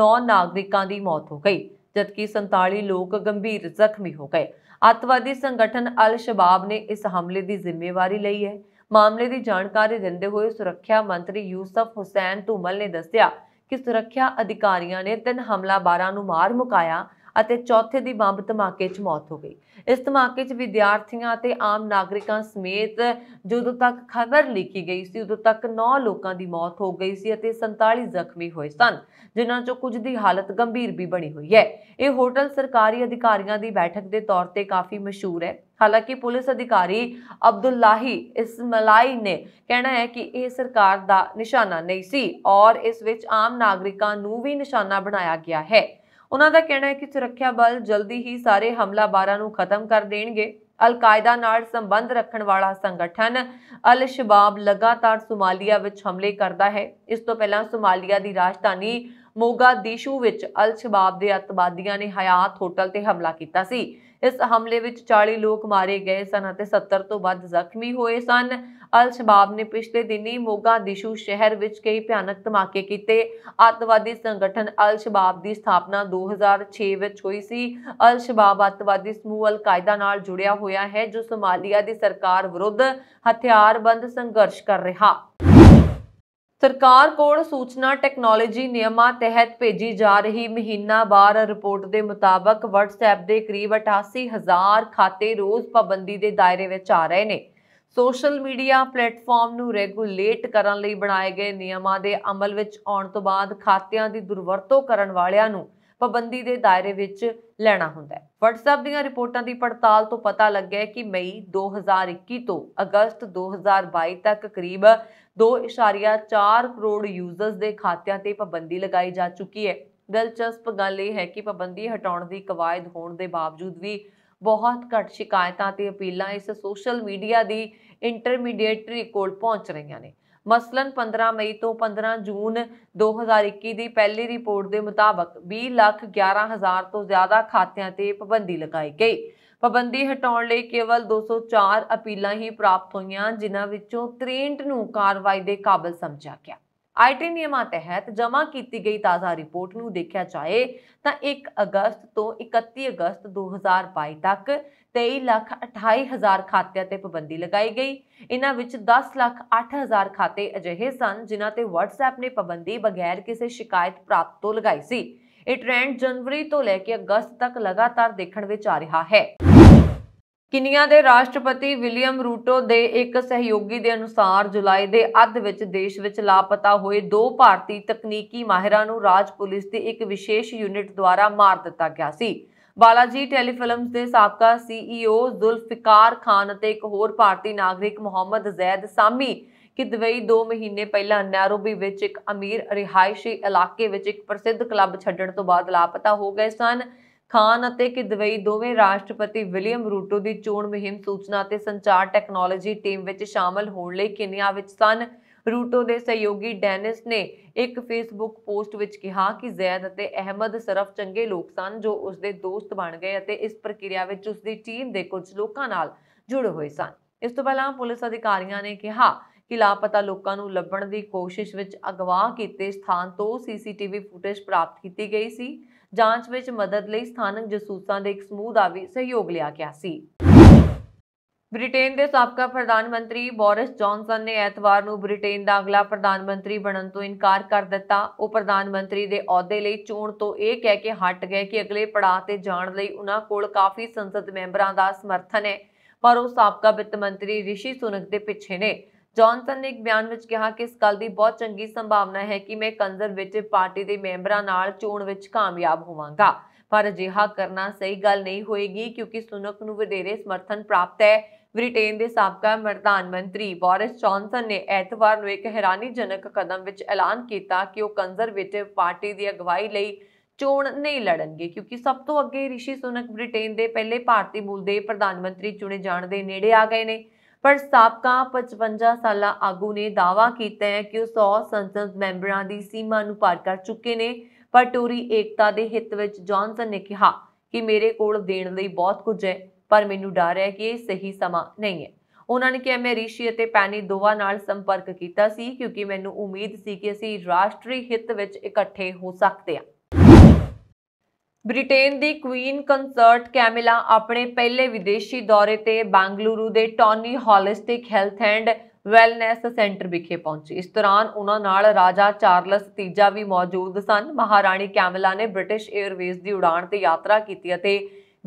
9 ਨਾਗਰਿਕਾਂ ਦੀ ਮੌਤ ਹੋ ਗਈ ਜਦਕਿ 47 ਲੋਕ ਗੰਭੀਰ ਜ਼ਖਮੀ ਹੋ ਗਏ ਅੱਤਵਾਦੀ ਸੰਗਠਨ ਅਲ ਸ਼ਬਾਬ ਨੇ ਇਸ ਹਮਲੇ ਦੀ ਜ਼ਿੰਮੇਵਾਰੀ ਲਈ ਹੈ ਮਾਮਲੇ ਦੀ ਜਾਣਕਾਰੀ ਦਿੰਦੇ ਹੋਏ ਸੁਰੱਖਿਆ ਮੰਤਰੀ ਯੂਸਫ ਹੁਸੈਨ ਧੂਮਲ ਨੇ ਦੱਸਿਆ ਕਿ ਸੁਰੱਖਿਆ ਅਧਿਕਾਰੀਆਂ ਨੇ ਤਿੰਨ ਹਮਲਾਵਰਾਂ ਨੂੰ ਮਾਰ ਮੁਕਾਇਆ ਅਤੇ ਚੌਥੇ ਦੀ ਬੰਬ ਧਮਾਕੇ 'ਚ ਮੌਤ ਹੋ ਗਈ ਇਸ ਧਮਾਕੇ 'ਚ ਵਿਦਿਆਰਥੀਆਂ ਅਤੇ ਆਮ ਨਾਗਰਿਕਾਂ ਸਮੇਤ ਜਦੋਂ ਤੱਕ ਖਬਰ ਲਿਖੀ ਗਈ ਸੀ ਉਦੋਂ ਤੱਕ 9 ਲੋਕਾਂ ਦੀ ਮੌਤ ਹੋ ਗਈ ਸੀ ਅਤੇ 47 ਜ਼ਖਮੀ ਹੋਏ ਸਨ ਜਿਨ੍ਹਾਂ 'ਚੋਂ ਕੁਝ ਦੀ ਹਾਲਤ ਗੰਭੀਰ ਵੀ ਬਣੀ ਹੋਈ ਹੈ ਇਹ ਹੋਟਲ ਸਰਕਾਰੀ ਅਧਿਕਾਰੀਆਂ ਦੀ ਬੈਠਕ ਦੇ ਤੌਰ ਤੇ ਕਾਫੀ ਮਸ਼ਹੂਰ ਹੈ ਹਾਲਾਂਕਿ ਪੁਲਿਸ ਅਧਿਕਾਰੀ ਅਬਦੁੱਲਾਹੀ ਇਸਮਲਾਈ ਨੇ ਕਹਿਣਾ ਹੈ ਕਿ ਇਹ ਸਰਕਾਰ ਦਾ ਨਿਸ਼ਾਨਾ ਨਹੀਂ ਸੀ ਔਰ ਇਸ ਵਿੱਚ ਆਮ ਨਾਗਰਿਕਾਂ ਨੂੰ ਵੀ ਨਿਸ਼ਾਨਾ ਬਣਾਇਆ ਗਿਆ ਹੈ ਉਹਨਾਂ ਦਾ ਕਹਿਣਾ ਹੈ ਕਿ ਸੁਰੱਖਿਆ ਬਲ ਜਲਦੀ ਹੀ ਸਾਰੇ ਹਮਲਾਵਾਰਾਂ ਨੂੰ ਖਤਮ ਕਰ ਦੇਣਗੇ ਅਲ-ਕਾਇਦਾ ਨਾਲ ਸੰਬੰਧ ਰੱਖਣ ਵਾਲਾ ਸੰਗਠਨ ਅਲ-ਸ਼ਬਾਬ ਲਗਾਤਾਰ ਸੋਮਾਲੀਆ ਵਿੱਚ ਹਮਲੇ ਕਰਦਾ ਹੈ ਇਸ ਤੋਂ ਪਹਿਲਾਂ ਸੋਮਾਲੀਆ ਦੀ ਰਾਜਧਾਨੀ ਮੋਗਾ ਦੀਸ਼ੂ ਵਿੱਚ ਅਲ-ਸ਼ਬਾਬ ਦੇ ਅਤਵਾਦੀਆਂ ਨੇ ਹਯਾਤ ਹੋਟਲ ਤੇ ਹਮਲਾ ਕੀਤਾ ਸੀ ਇਸ ਹਮਲੇ ਵਿੱਚ 40 ਲੋਕ ਮਾਰੇ ਗਏ ਸਨ ਅਤੇ 70 ਤੋਂ ਵੱਧ ਜ਼ਖਮੀ ਹੋਏ ਸਨ ਅਲ ਸ਼ਬਾਬ ਨੇ ਪਿਛਲੇ ਦਿਨੀ ਮੋਗਾ ਦਿਸ਼ੂ ਸ਼ਹਿਰ ਵਿੱਚ ਕਈ ਭਿਆਨਕ ਧਮਾਕੇ ਕੀਤੇ ਅੱਤਵਾਦੀ ਸੰਗਠਨ ਅਲ ਸ਼ਬਾਬ ਦੀ ਸਥਾਪਨਾ 2006 ਵਿੱਚ ਹੋਈ ਸੀ ਅਲ ਸ਼ਬਾਬ ਅੱਤਵਾਦੀ ਸਮੂਹ ਅਲ ਕਾਇਦਾ ਨਾਲ ਜੁੜਿਆ ਹੋਇਆ ਹੈ ਜੋ ਸੋਮਾਲੀਆ ਦੀ ਸਰਕਾਰ ਵਿਰੁੱਧ ਹਥਿਆਰਬੰਦ ਸੰਘਰਸ਼ ਕਰ ਰਿਹਾ ਸਰਕਾਰ ਕੋਲ ਸੂਚਨਾ ਟੈਕਨੋਲੋਜੀ ਨਿਯਮਾਂ ਤਹਿਤ ਭੇਜੀ ਜਾ ਰਹੀ ਮਹੀਨਾਵਾਰ ਰਿਪੋਰਟ ਦੇ ਮੁਤਾਬਕ WhatsApp ਦੇ ਕਰੀਬ 88000 ਖਾਤੇ ਰੋਜ਼ ਪਾਬੰਦੀ ਦੇ ਦਾਇਰੇ ਵਿੱਚ ਆ ਰਹੇ ਨੇ ਸੋਸ਼ਲ ਮੀਡੀਆ ਪਲੇਟਫਾਰਮ ਨੂੰ ਰੈਗੂਲੇਟ ਕਰਨ ਲਈ ਬਣਾਏ ਗਏ ਨਿਯਮਾਂ ਦੇ ਅਮਲ ਵਿੱਚ ਆਉਣ ਤੋਂ ਬਾਅਦ ਖਾਤਿਆਂ ਦੀ ਦੁਰਵਰਤੋਂ ਕਰਨ ਵਾਲਿਆਂ ਨੂੰ ਪਾਬੰਦੀ ਦੇ ਦਾਇਰੇ ਵਿੱਚ ਲੈਣਾ ਹੁੰਦਾ ਹੈ WhatsApp ਦੀਆਂ ਰਿਪੋਰਟਾਂ ਦੀ ਪੜਤਾਲ ਤੋਂ ਪਤਾ ਲੱਗਿਆ ਕਿ ਮਈ 2021 ਤੋਂ ਅਗਸਤ 2022 ਤੱਕ ਕਰੀਬ 2.4 ਕਰੋੜ ਯੂਜ਼ਰਸ ਦੇ ਖਾਤਿਆਂ ਤੇ ਪਾਬੰਦੀ ਲਗਾਈ ਜਾ ਚੁੱਕੀ ਹੈ ਦਿਲਚਸਪ ਗੱਲ ਇਹ ਹੈ ਕਿ ਪਾਬੰਦੀ ਹਟਾਉਣ ਦੀ ਕਵਾਇਦ ਹੋਣ ਦੇ ਬਾਵਜੂਦ ਵੀ ਬਹੁਤ ਘੱਟ ਸ਼ਿਕਾਇਤਾਂ ਤੇ ਅਪੀਲਾਂ ਇਸ ਸੋਸ਼ਲ ਮੀਡੀਆ ਦੀ ਇੰਟਰਮੀਡੀਏਟਰੀ ਕੋਲ ਪਹੁੰਚ ਰਹੀਆਂ ਨੇ ਮਸਲਨ 15 ਮਈ ਤੋਂ 15 ਜੂਨ 2021 ਦੀ ਪਹਿਲੀ ਰਿਪੋਰਟ ਦੇ ਮੁਤਾਬਕ 20 ਲੱਖ 11 ਹਜ਼ਾਰ ਤੋਂ ਜ਼ਿਆਦਾ ਖਾਤਿਆਂ ਤੇ ਪਾਬੰਦੀ ਲਗਾਈ ਗਈ ਪਾਬੰਦੀ ਹਟਾਉਣ ਲਈ ਕੇਵਲ 204 ਅਪੀਲਾਂ ਹੀ ਪ੍ਰਾਪਤ ਹੋਈਆਂ ਜਿਨ੍ਹਾਂ ਵਿੱਚੋਂ 63 ਨੂੰ ਕਾਰਵਾਈ ਦੇ ਕਾਬਲ ਸਮਝਿਆ ਗਿਆ ਆਈਟੀ ਨਿਯਮਾਂ ਤਹਿਤ ਜਮ੍ਹਾਂ ਕੀਤੀ ਗਈ ਤਾਜ਼ਾ ਰਿਪੋਰਟ ਨੂੰ ਦੇਖਿਆ ਜਾਏ ਤਾਂ 1 ਅਗਸਤ ਤੋਂ 31 ਅਗਸਤ 2022 ਤੱਕ 23 ਲੱਖ 28 ਹਜ਼ਾਰ ਖਾਤਿਆਂ ਤੇ ਪਾਬੰਦੀ ਲਗਾਈ ਗਈ ਇਹਨਾਂ ਵਿੱਚ 10 ਲੱਖ 8 ਹਜ਼ਾਰ ਖਾਤੇ ਅਜਿਹੇ ਸਨ ਜਿਨ੍ਹਾਂ ਤੇ WhatsApp ਨੇ ਪਾਬੰਦੀ ਬਗੈਰ ਕਿਸੇ ਸ਼ਿਕਾਇਤ ਪ੍ਰਾਪਤ ਤੋਂ ਲਗਾਈ ਸੀ ਇਹ ਟ੍ਰੈਂਡ ਜਨਵਰੀ ਤੋਂ ਲੈ ਕੇ ਅਗਸਤ ਤੱਕ ਲਗਾਤਾਰ ਦੇਖਣ ਵਿੱਚ ਆ ਰਿਹਾ ਹੈ ਕਿਨੀਆ ਦੇ ਰਾਸ਼ਟਰਪਤੀ ਵਿਲੀਅਮ ਰੂਟੋ ਦੇ ਇੱਕ ਸਹਿਯੋਗੀ ਦੇ ਅਨੁਸਾਰ ਜੁਲਾਈ ਦੇ ਅੱਧ ਵਿੱਚ ਦੇਸ਼ ਵਿੱਚ ਲਾਪਤਾ ਹੋਏ ਦੋ ਭਾਰਤੀ ਤਕਨੀਕੀ ਮਾਹਿਰਾਂ ਨੂੰ ਰਾਜ ਪੁਲਿਸ ਦੀ ਇੱਕ ਵਿਸ਼ੇਸ਼ ਯੂਨਿਟ ਦੁਆਰਾ ਮਾਰ ਦਿੱਤਾ ਗਿਆ ਸੀ ਬਾਲਾਜੀ ਟੈਲੀਫਿਲਮਸ ਦੇ ਸਾਬਕਾ ਸੀਈਓ e ਜ਼ੁਲਫਿਕਾਰ ਖਾਨ ਅਤੇ ਇੱਕ ਹੋਰ ਭਾਰਤੀ ਨਾਗਰਿਕ ਮੁਹੰਮਦ ਜ਼ੈਦ ਸਾਮੀ ਕਿ ਦੁਬਈ 2 ਮਹੀਨੇ ਪਹਿਲਾਂ ਨੈਰੋਬੀ ਵਿੱਚ ਇੱਕ ਅਮੀਰ ਰਿਹਾਇਸ਼ੀ ਇਲਾਕੇ ਵਿੱਚ ਇੱਕ ਪ੍ਰਸਿੱਧ ਕਲੱਬ ਛੱਡਣ ਤੋਂ ਬਾਅਦ ਲਾਪਤਾ ਹੋ ਗਏ ਸਨ ਖਾਨ ਅਤੇ ਕਿ ਦੋਵੇਂ ਰਾਸ਼ਟਰਪਤੀ ਵਿਲੀਅਮ ਰੂਟੋ ਦੀ ਚੋਣ ਮਹਿੰਮ ਸੂਚਨਾ ਅਤੇ ਸੰਚਾਰ ਟੈਕਨੋਲੋਜੀ ਟੀਮ ਵਿੱਚ ਸ਼ਾਮਲ ਹੋਣ ਲਈ ਕਿੰਨਿਆਂ ਵਿੱਚ ਸਨ ਰੂਟੋ ਦੇ ਸਹਿਯੋਗੀ ਡੈਨਿਸ ਨੇ ਇੱਕ ਫੇਸਬੁੱਕ ਪੋਸਟ ਵਿੱਚ ਕਿਹਾ ਕਿ ਜ਼ੈਦ ਅਤੇ ਅਹਿਮਦ ਸਰਫ ਚੰਗੇ ਲੋਕ ਸਨ ਜੋ ਉਸ ਦੇ ਦੋਸਤ ਬਣ ਗਏ ਅਤੇ ਇਸ ਪ੍ਰਕਿਰਿਆ ਵਿੱਚ ਉਸ ਦੀ ਟੀਮ ਦੇ ਕੁਝ ਲੋਕਾਂ ਨਾਲ ਜੁੜੇ ਹੋਏ ਸਨ ਇਸ ਤੋਂ ਪਹਿਲਾਂ ਪੁਲਿਸ ਅਧਿਕਾਰੀਆਂ ਨੇ ਕਿਹਾ ਕਿ ਲਾਪਤਾ ਲੋਕਾਂ ਨੂੰ ਲੱਭਣ ਦੀ ਕੋਸ਼ਿਸ਼ ਵਿੱਚ ਅਗਵਾ ਕੀਤੇ ਸਥਾਨ ਤੋਂ ਸੀਸੀਟੀਵੀ ਫੁਟੇਜ ਪ੍ਰਾਪਤ ਕੀਤੀ ਗਈ ਸੀ ਜਾਂਚ ਵਿੱਚ ਮਦਦ ਲਈ ਸਥਾਨਕ ਜਸੂਸਾਂ ਦੇ ਇੱਕ ਸਮੂਹ ਦਾ ਵੀ ਸਹਿਯੋਗ ਲਿਆ ਗਿਆ ਸੀ ਬ੍ਰਿਟੇਨ ਦੇ ਸਾਬਕਾ ਪ੍ਰਧਾਨ ਮੰਤਰੀ ਬੋਰਿਸ ਜੌਨਸਨ ਨੇ ਐਤਵਾਰ ਨੂੰ ਬ੍ਰਿਟੇਨ ਦਾ ਅਗਲਾ ਪ੍ਰਧਾਨ ਮੰਤਰੀ ਬਣਨ ਤੋਂ ਇਨਕਾਰ ਕਰ ਦਿੱਤਾ ਉਹ ਪ੍ਰਧਾਨ ਮੰਤਰੀ ਦੇ ਅਹੁਦੇ ਲਈ ਚੋਣ ਤੋਂ ਇਹ ਕਹਿ ਕੇ ਹਟ ਗਏ ਕਿ ਅਗਲੇ ਪੜਾਅ ਤੇ ਜਾਣ ਲਈ ਉਨ੍ਹਾਂ ਕੋਲ ਕਾਫੀ ਸੰਸਦ ਮੈਂਬਰਾਂ ਦਾ ਸਮਰਥਨ ਹੈ ਪਰ ਉਹ ਸਾਬਕਾ ਵਿੱਤ ਮੰਤਰੀ ਰਿਸ਼ੀ ਸੁਨਕ ਦੇ ਪਿੱਛੇ ਨੇ ਜੌਨਸਨ ਨੇ ਇੱਕ ਬਿਆਨ ਵਿੱਚ ਕਿਹਾ ਕਿ ਇਸ ਗੱਲ ਦੀ ਬਹੁਤ ਚੰਗੀ ਸੰਭਾਵਨਾ ਹੈ ਕਿ ਮੈਂ ਕੰਜ਼ਰਵੇਟਿਵ ਪਾਰਟੀ ਦੇ ਮੈਂਬਰਾਂ ਨਾਲ ਚੋਣ ਵਿੱਚ ਕਾਮਯਾਬ ਹੋਵਾਂਗਾ ਪਰ ਅਜਿਹਾ ਕਰਨਾ ਸਹੀ ਗੱਲ ਨਹੀਂ ਹੋਏਗੀ ਕਿਉਂਕਿ ਸੁਨਕ ਨੂੰ ਵਧੇਰੇ ਸਮਰਥਨ ਪ੍ਰਾਪਤ ਹੈ ਬ੍ਰਿਟੇਨ ਦੇ ਸਾਬਕਾ ਮਰਦਾਨ ਮੰਤਰੀ ਬੋਰਿਸ ਜੌਨਸਨ ਨੇ ਐਤਵਾਰ ਨੂੰ ਇੱਕ ਹੈਰਾਨੀਜਨਕ ਕਦਮ ਵਿੱਚ ਐਲਾਨ ਕੀਤਾ ਕਿ ਉਹ ਕੰਜ਼ਰਵੇਟਿਵ ਪਾਰਟੀ ਦੀ ਅਗਵਾਈ ਲਈ ਚੋਣ ਨਹੀਂ ਲੜਨਗੇ ਕਿਉਂਕਿ ਸਭ ਤੋਂ ਅੱਗੇ ਰਿਸ਼ੀ ਸੁਨਕ ਬ੍ਰਿਟੇਨ ਦੇ ਪਹਿਲੇ ਭਾਰਤੀ ਮੂਲ ਦੇ ਪ੍ਰਧਾਨ ਮੰਤਰੀ ਚੁਣੇ ਜਾਣ ਦੇ ਨੇੜੇ ਆ ਗਏ ਨੇ ਪਰ ਸਾਬਕਾ 55 ਸਾਲਾ ਆਗੂ ਨੇ ਦਾਵਾ ਕੀਤਾ ਹੈ ਕਿ ਉਹ 100 ਸੰਸਦ ਮੈਂਬਰਾਂ ਦੀ ਸੀਮਾ ਨੂੰ ਪਾਰ ਕਰ ਚੁੱਕੇ ਨੇ ਪਰ ਟੋਰੀ ਏਕਤਾ ਦੇ ਹਿੱਤ ਵਿੱਚ ਜੌਨਸਨ ਨੇ ਕਿਹਾ ਕਿ ਮੇਰੇ ਕੋਲ ਦੇਣ ਲਈ ਬਹੁਤ ਕੁਝ ਹੈ ਪਰ ਮੈਨੂੰ ਡਰ ਹੈ ਕਿ ਇਹ ਸਹੀ ਸਮਾਂ ਨਹੀਂ ਹੈ ਉਹਨਾਂ ਨੇ ਕਿਹਾ ਮੈਂ ਰਿਸ਼ੀ ਅਤੇ ਪੈਨੀ ਦੋਵਾਂ ਨਾਲ ਸੰਪਰਕ ਕੀਤਾ ਸੀ ਕਿਉਂਕਿ ਮੈਨੂੰ ਉਮੀਦ ਸੀ ਕਿ ਅਸੀਂ ਰਾਸ਼ਟਰੀ ਹਿੱਤ ਵਿੱਚ ਇਕੱਠੇ ਹੋ ਸਕਦੇ ਹਾਂ ਬ੍ਰਿਟੇਨ ਦੀ ਕੁਈਨ ਕੰਸਰਟ ਕੈਮਿਲਾ ਆਪਣੇ ਪਹਿਲੇ ਵਿਦੇਸ਼ੀ ਦੌਰੇ ਤੇ ਬੰਗਲੁਰੂ ਦੇ ਟੌਨੀ holistic health and wellness centre ਵਿਖੇ ਪਹੁੰਚੀ ਇਸ ਦੌਰਾਨ ਉਹਨਾਂ ਨਾਲ ਰਾਜਾ ਚਾਰਲਸ ਤੀਜਾ ਵੀ ਮੌਜੂਦ ਸਨ ਮਹਾਰਾਣੀ ਕੈਮਿਲਾ ਨੇ ਬ੍ਰਿਟਿਸ਼ 에ਅਰਵੇਜ਼ ਦੀ ਉਡਾਣ ਤੇ ਯਾਤਰਾ ਕੀਤੀ ਅਤੇ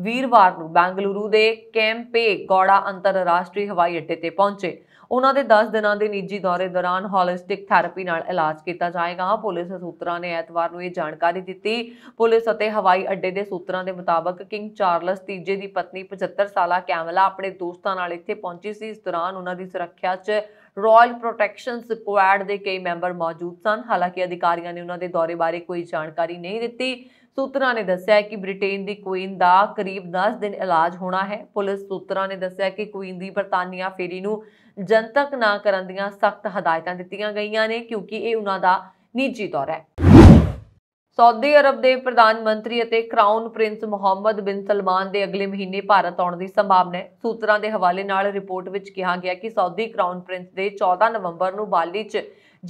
ਵੀਰਵਾਰ ਨੂੰ ਬੰਗਲੁਰੂ ਦੇ ਕੈਂਪੇ ਗੋੜਾ ਅੰਤਰਰਾਸ਼ਟਰੀ ਹਵਾਈ ਅੱਡੇ ਤੇ ਪਹੁੰਚੇ ਉਹਨਾਂ ਦੇ 10 ਦਿਨਾਂ ਦੇ ਨਿੱਜੀ ਦੌਰੇ ਦੌਰਾਨ ਹੋਲਿਸਟਿਕ ਥੈਰੇਪੀ ਨਾਲ ਇਲਾਜ ਕੀਤਾ ਜਾਏਗਾ ਪੁਲਿਸ ਸੂਤਰਾਂ ਨੇ ਐਤਵਾਰ ਨੂੰ ਇਹ ਜਾਣਕਾਰੀ ਦਿੱਤੀ ਪੁਲਿਸ ਅਤੇ ਹਵਾਈ ਅੱਡੇ ਦੇ ਸੂਤਰਾਂ ਦੇ ਮੁਤਾਬਕ ਕਿੰਗ ਚਾਰਲਸ ਤੀਜੇ ਦੀ ਪਤਨੀ 75 ਸਾਲਾ ਕੈਮਲਾ ਆਪਣੇ ਦੋਸਤਾਂ ਨਾਲ ਇੱਥੇ ਪਹੁੰਚੀ ਸੀ ਇਸ ਦੌਰਾਨ ਉਹਨਾਂ ਦੀ ਸੁਰੱਖਿਆ 'ਚ ਰਾਇਲ ਪ੍ਰੋਟੈਕਸ਼ਨ ਸਕੁਐਡ ਦੇ ਕਈ ਮੈਂਬਰ ਮੌਜੂਦ ਸਨ ਹਾਲਾਂਕਿ ਅਧਿਕਾਰੀਆਂ ਨੇ ਉਹਨਾਂ ਦੇ ਦੌਰੇ ਬਾਰੇ ਕੋਈ ਜਾਣਕਾਰੀ ਨਹੀਂ ਦਿੱਤੀ ਸੂਤਰਾਂ ਨੇ ਦੱਸਿਆ ਕਿ ਬ੍ਰਿਟੇਨ ਦੀ ਕੁਈਨ ਦਾ ਕਰੀਬ 10 ਦਿਨ ਇਲਾਜ ਹੋਣਾ ਹੈ ਪੁਲਿਸ ਸੂਤਰਾਂ ਨੇ ਦੱਸਿਆ ਕਿ ਕੁਈਨ ਦੀ ਬਰਤਾਨੀਆ ਫੇਰੀ ਨੂੰ ਜਨਤਕ ਨਾ ਕਰਨ ਦੀਆਂ ਸਖਤ ਹਦਾਇਤਾਂ ਦਿੱਤੀਆਂ ਗਈਆਂ ਨੇ ਕਿਉਂਕਿ ਇਹ ਉਹਨਾਂ ਦਾ ਨਿੱਜੀ ਤੌਰ ਹੈ ਸਾਊਦੀ ਅਰਬ ਦੇ ਪ੍ਰਧਾਨ ਮੰਤਰੀ ਅਤੇ ਕ੍ਰਾਊਨ ਪ੍ਰਿੰਸ ਮੁਹੰਮਦ ਬਿਨ ਸਲਮਾਨ ਦੇ ਅਗਲੇ ਮਹੀਨੇ ਭਾਰਤ ਆਉਣ ਦੀ ਸੰਭਾਵਨਾ ਹੈ ਸੂਤਰਾਂ ਦੇ ਹਵਾਲੇ ਨਾਲ ਰਿਪੋਰਟ ਵਿੱਚ ਕਿਹਾ ਗਿਆ ਕਿ ਸਾਊਦੀ ਕ੍ਰਾਊਨ ਪ੍ਰਿੰਸ ਦੇ 14 ਨਵੰਬਰ ਨੂੰ ਬਾਲੀ 'ਚ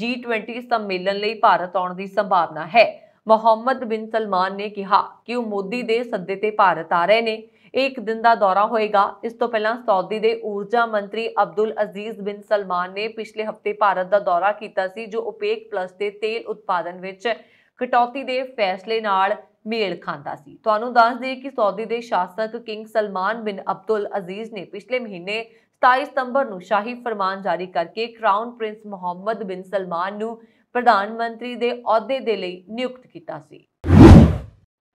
G20 ਸੰਮੇਲਨ ਲਈ ਭਾਰਤ ਆਉਣ ਦੀ ਸੰਭਾਵਨਾ ਹੈ ਮੁਹੰਮਦ ਬਿਨ ਸਲਮਾਨ ਨੇ ਕਿਹਾ ਕਿ ਉਹ ਮੋਦੀ ਦੇ ਸੱਦੇ ਤੇ ਭਾਰਤ ਆ ਰਹੇ ਨੇ ਇੱਕ ਦਿਨ ਦਾ ਦੌਰਾ ਹੋਏਗਾ ਇਸ ਤੋਂ ਪਹਿਲਾਂ ਸਾਊਦੀ ਦੇ ਊਰਜਾ ਮੰਤਰੀ ਅਬਦੁਲ ਅਜ਼ੀਜ਼ ਬਿਨ ਸਲਮਾਨ ਨੇ ਪਿਛਲੇ ਹਫਤੇ ਭਾਰਤ ਦਾ ਦੌਰਾ ਕੀਤਾ ਸੀ ਜੋ ਓਪੇਕ ਪਲੱਸ ਦੇ ਤੇਲ ਉਤਪਾਦਨ ਵਿੱਚ ਕਟੌਤੀ ਦੇ ਫੈਸਲੇ ਨਾਲ ਮੇਲ ਖਾਂਦਾ ਸੀ ਤੁਹਾਨੂੰ ਦੱਸ ਦਈਏ ਕਿ ਸਾਊਦੀ ਦੇ ਸ਼ਾਸਕ ਕਿੰਗ ਸਲਮਾਨ ਬਿਨ ਅਬਦੁਲ ਅਜ਼ੀਜ਼ ਨੇ ਪਿਛਲੇ ਮਹੀਨੇ 27 ਸਤੰਬਰ ਨੂੰ ਸ਼ਾਹੀ ਫਰਮਾਨ ਜਾਰੀ ਕਰਕੇ ਕ੍ਰਾਊਨ ਪ੍ਰਿੰਸ ਮੁਹੰਮਦ ਬਿਨ ਸਲਮਾਨ ਨੂੰ ਪ੍ਰਧਾਨ ਮੰਤਰੀ ਦੇ ਅਹੁਦੇ ਦੇ ਲਈ ਨਿਯੁਕਤ ਕੀਤਾ ਸੀ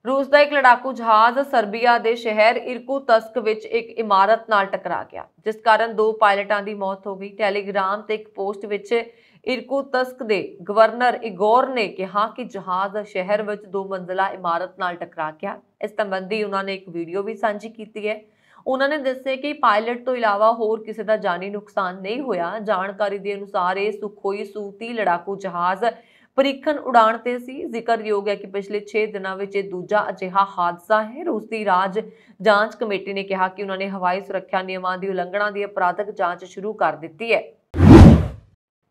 ਰੂਸ ਦਾ ਇੱਕ ਲੜਾਕੂ ਜਹਾਜ਼ ਸਰਬੀਆ ਦੇ ਸ਼ਹਿਰ ਇਰਕੂ ਤਸਕ ਵਿੱਚ ਇੱਕ ਇਮਾਰਤ ਨਾਲ ਟਕਰਾ ਗਿਆ ਜਿਸ ਕਾਰਨ ਦੋ ਪਾਇਲਟਾਂ ਦੀ ਮੌਤ ਹੋ ਗਈ ਟੈਲੀਗ੍ਰਾਮ ਤੇ ਇੱਕ ਪੋਸਟ ਵਿੱਚ ਇਰਕੂ ਤਸਕ ਦੇ ਗਵਰਨਰ ਇਗੋਰ ਨੇ ਕਿਹਾ ਕਿ ਜਹਾਜ਼ ਸ਼ਹਿਰ ਵਿੱਚ ਦੋ ਮੰਜ਼ਲਾ ਇਮਾਰਤ ਨਾਲ ਟਕਰਾ ਗਿਆ ਇਸ ਸੰਬੰਧੀ ਉਹਨਾਂ ਨੇ ਇੱਕ ਵੀਡੀਓ ਵੀ ਸਾਂਝੀ ਕੀਤੀ ਹੈ ਉਹਨਾਂ ਨੇ ਦੱਸਿਆ ਕਿ ਪਾਇਲਟ ਤੋਂ ਇਲਾਵਾ ਹੋਰ ਕਿਸੇ ਦਾ ਜਾਨੀ ਨੁਕਸਾਨ ਨਹੀਂ ਹੋਇਆ ਜਾਣਕਾਰੀ ਦੇ ਅਨੁਸਾਰ ਇਹ ਸੁਖੋਈ ਸੂਤੀ ਲੜਾਕੂ ਜਹਾਜ਼ ਪਰੀਖਣ ਉਡਾਣ ਤੇ ਸੀ ਜ਼ਿਕਰਯੋਗ ਹੈ ਕਿ ਪਿਛਲੇ 6 ਦਿਨਾਂ ਵਿੱਚ ਇਹ ਦੂਜਾ ਅਜਿਹਾ ਹਾਦਸਾ ਹੈ ਰੂਸ ਦੀ ਰਾਜ ਜਾਂਚ ਕਮੇਟੀ ਨੇ ਕਿਹਾ ਕਿ ਉਹਨਾਂ ਨੇ ਹਵਾਈ ਸੁਰੱਖਿਆ ਨਿਯਮਾਂ ਦੀ ਉਲੰਘਣਾ ਦੀ ਅਪਰਾਧਕ ਜਾਂਚ ਸ਼ੁਰੂ ਕਰ ਦਿੱਤੀ ਹੈ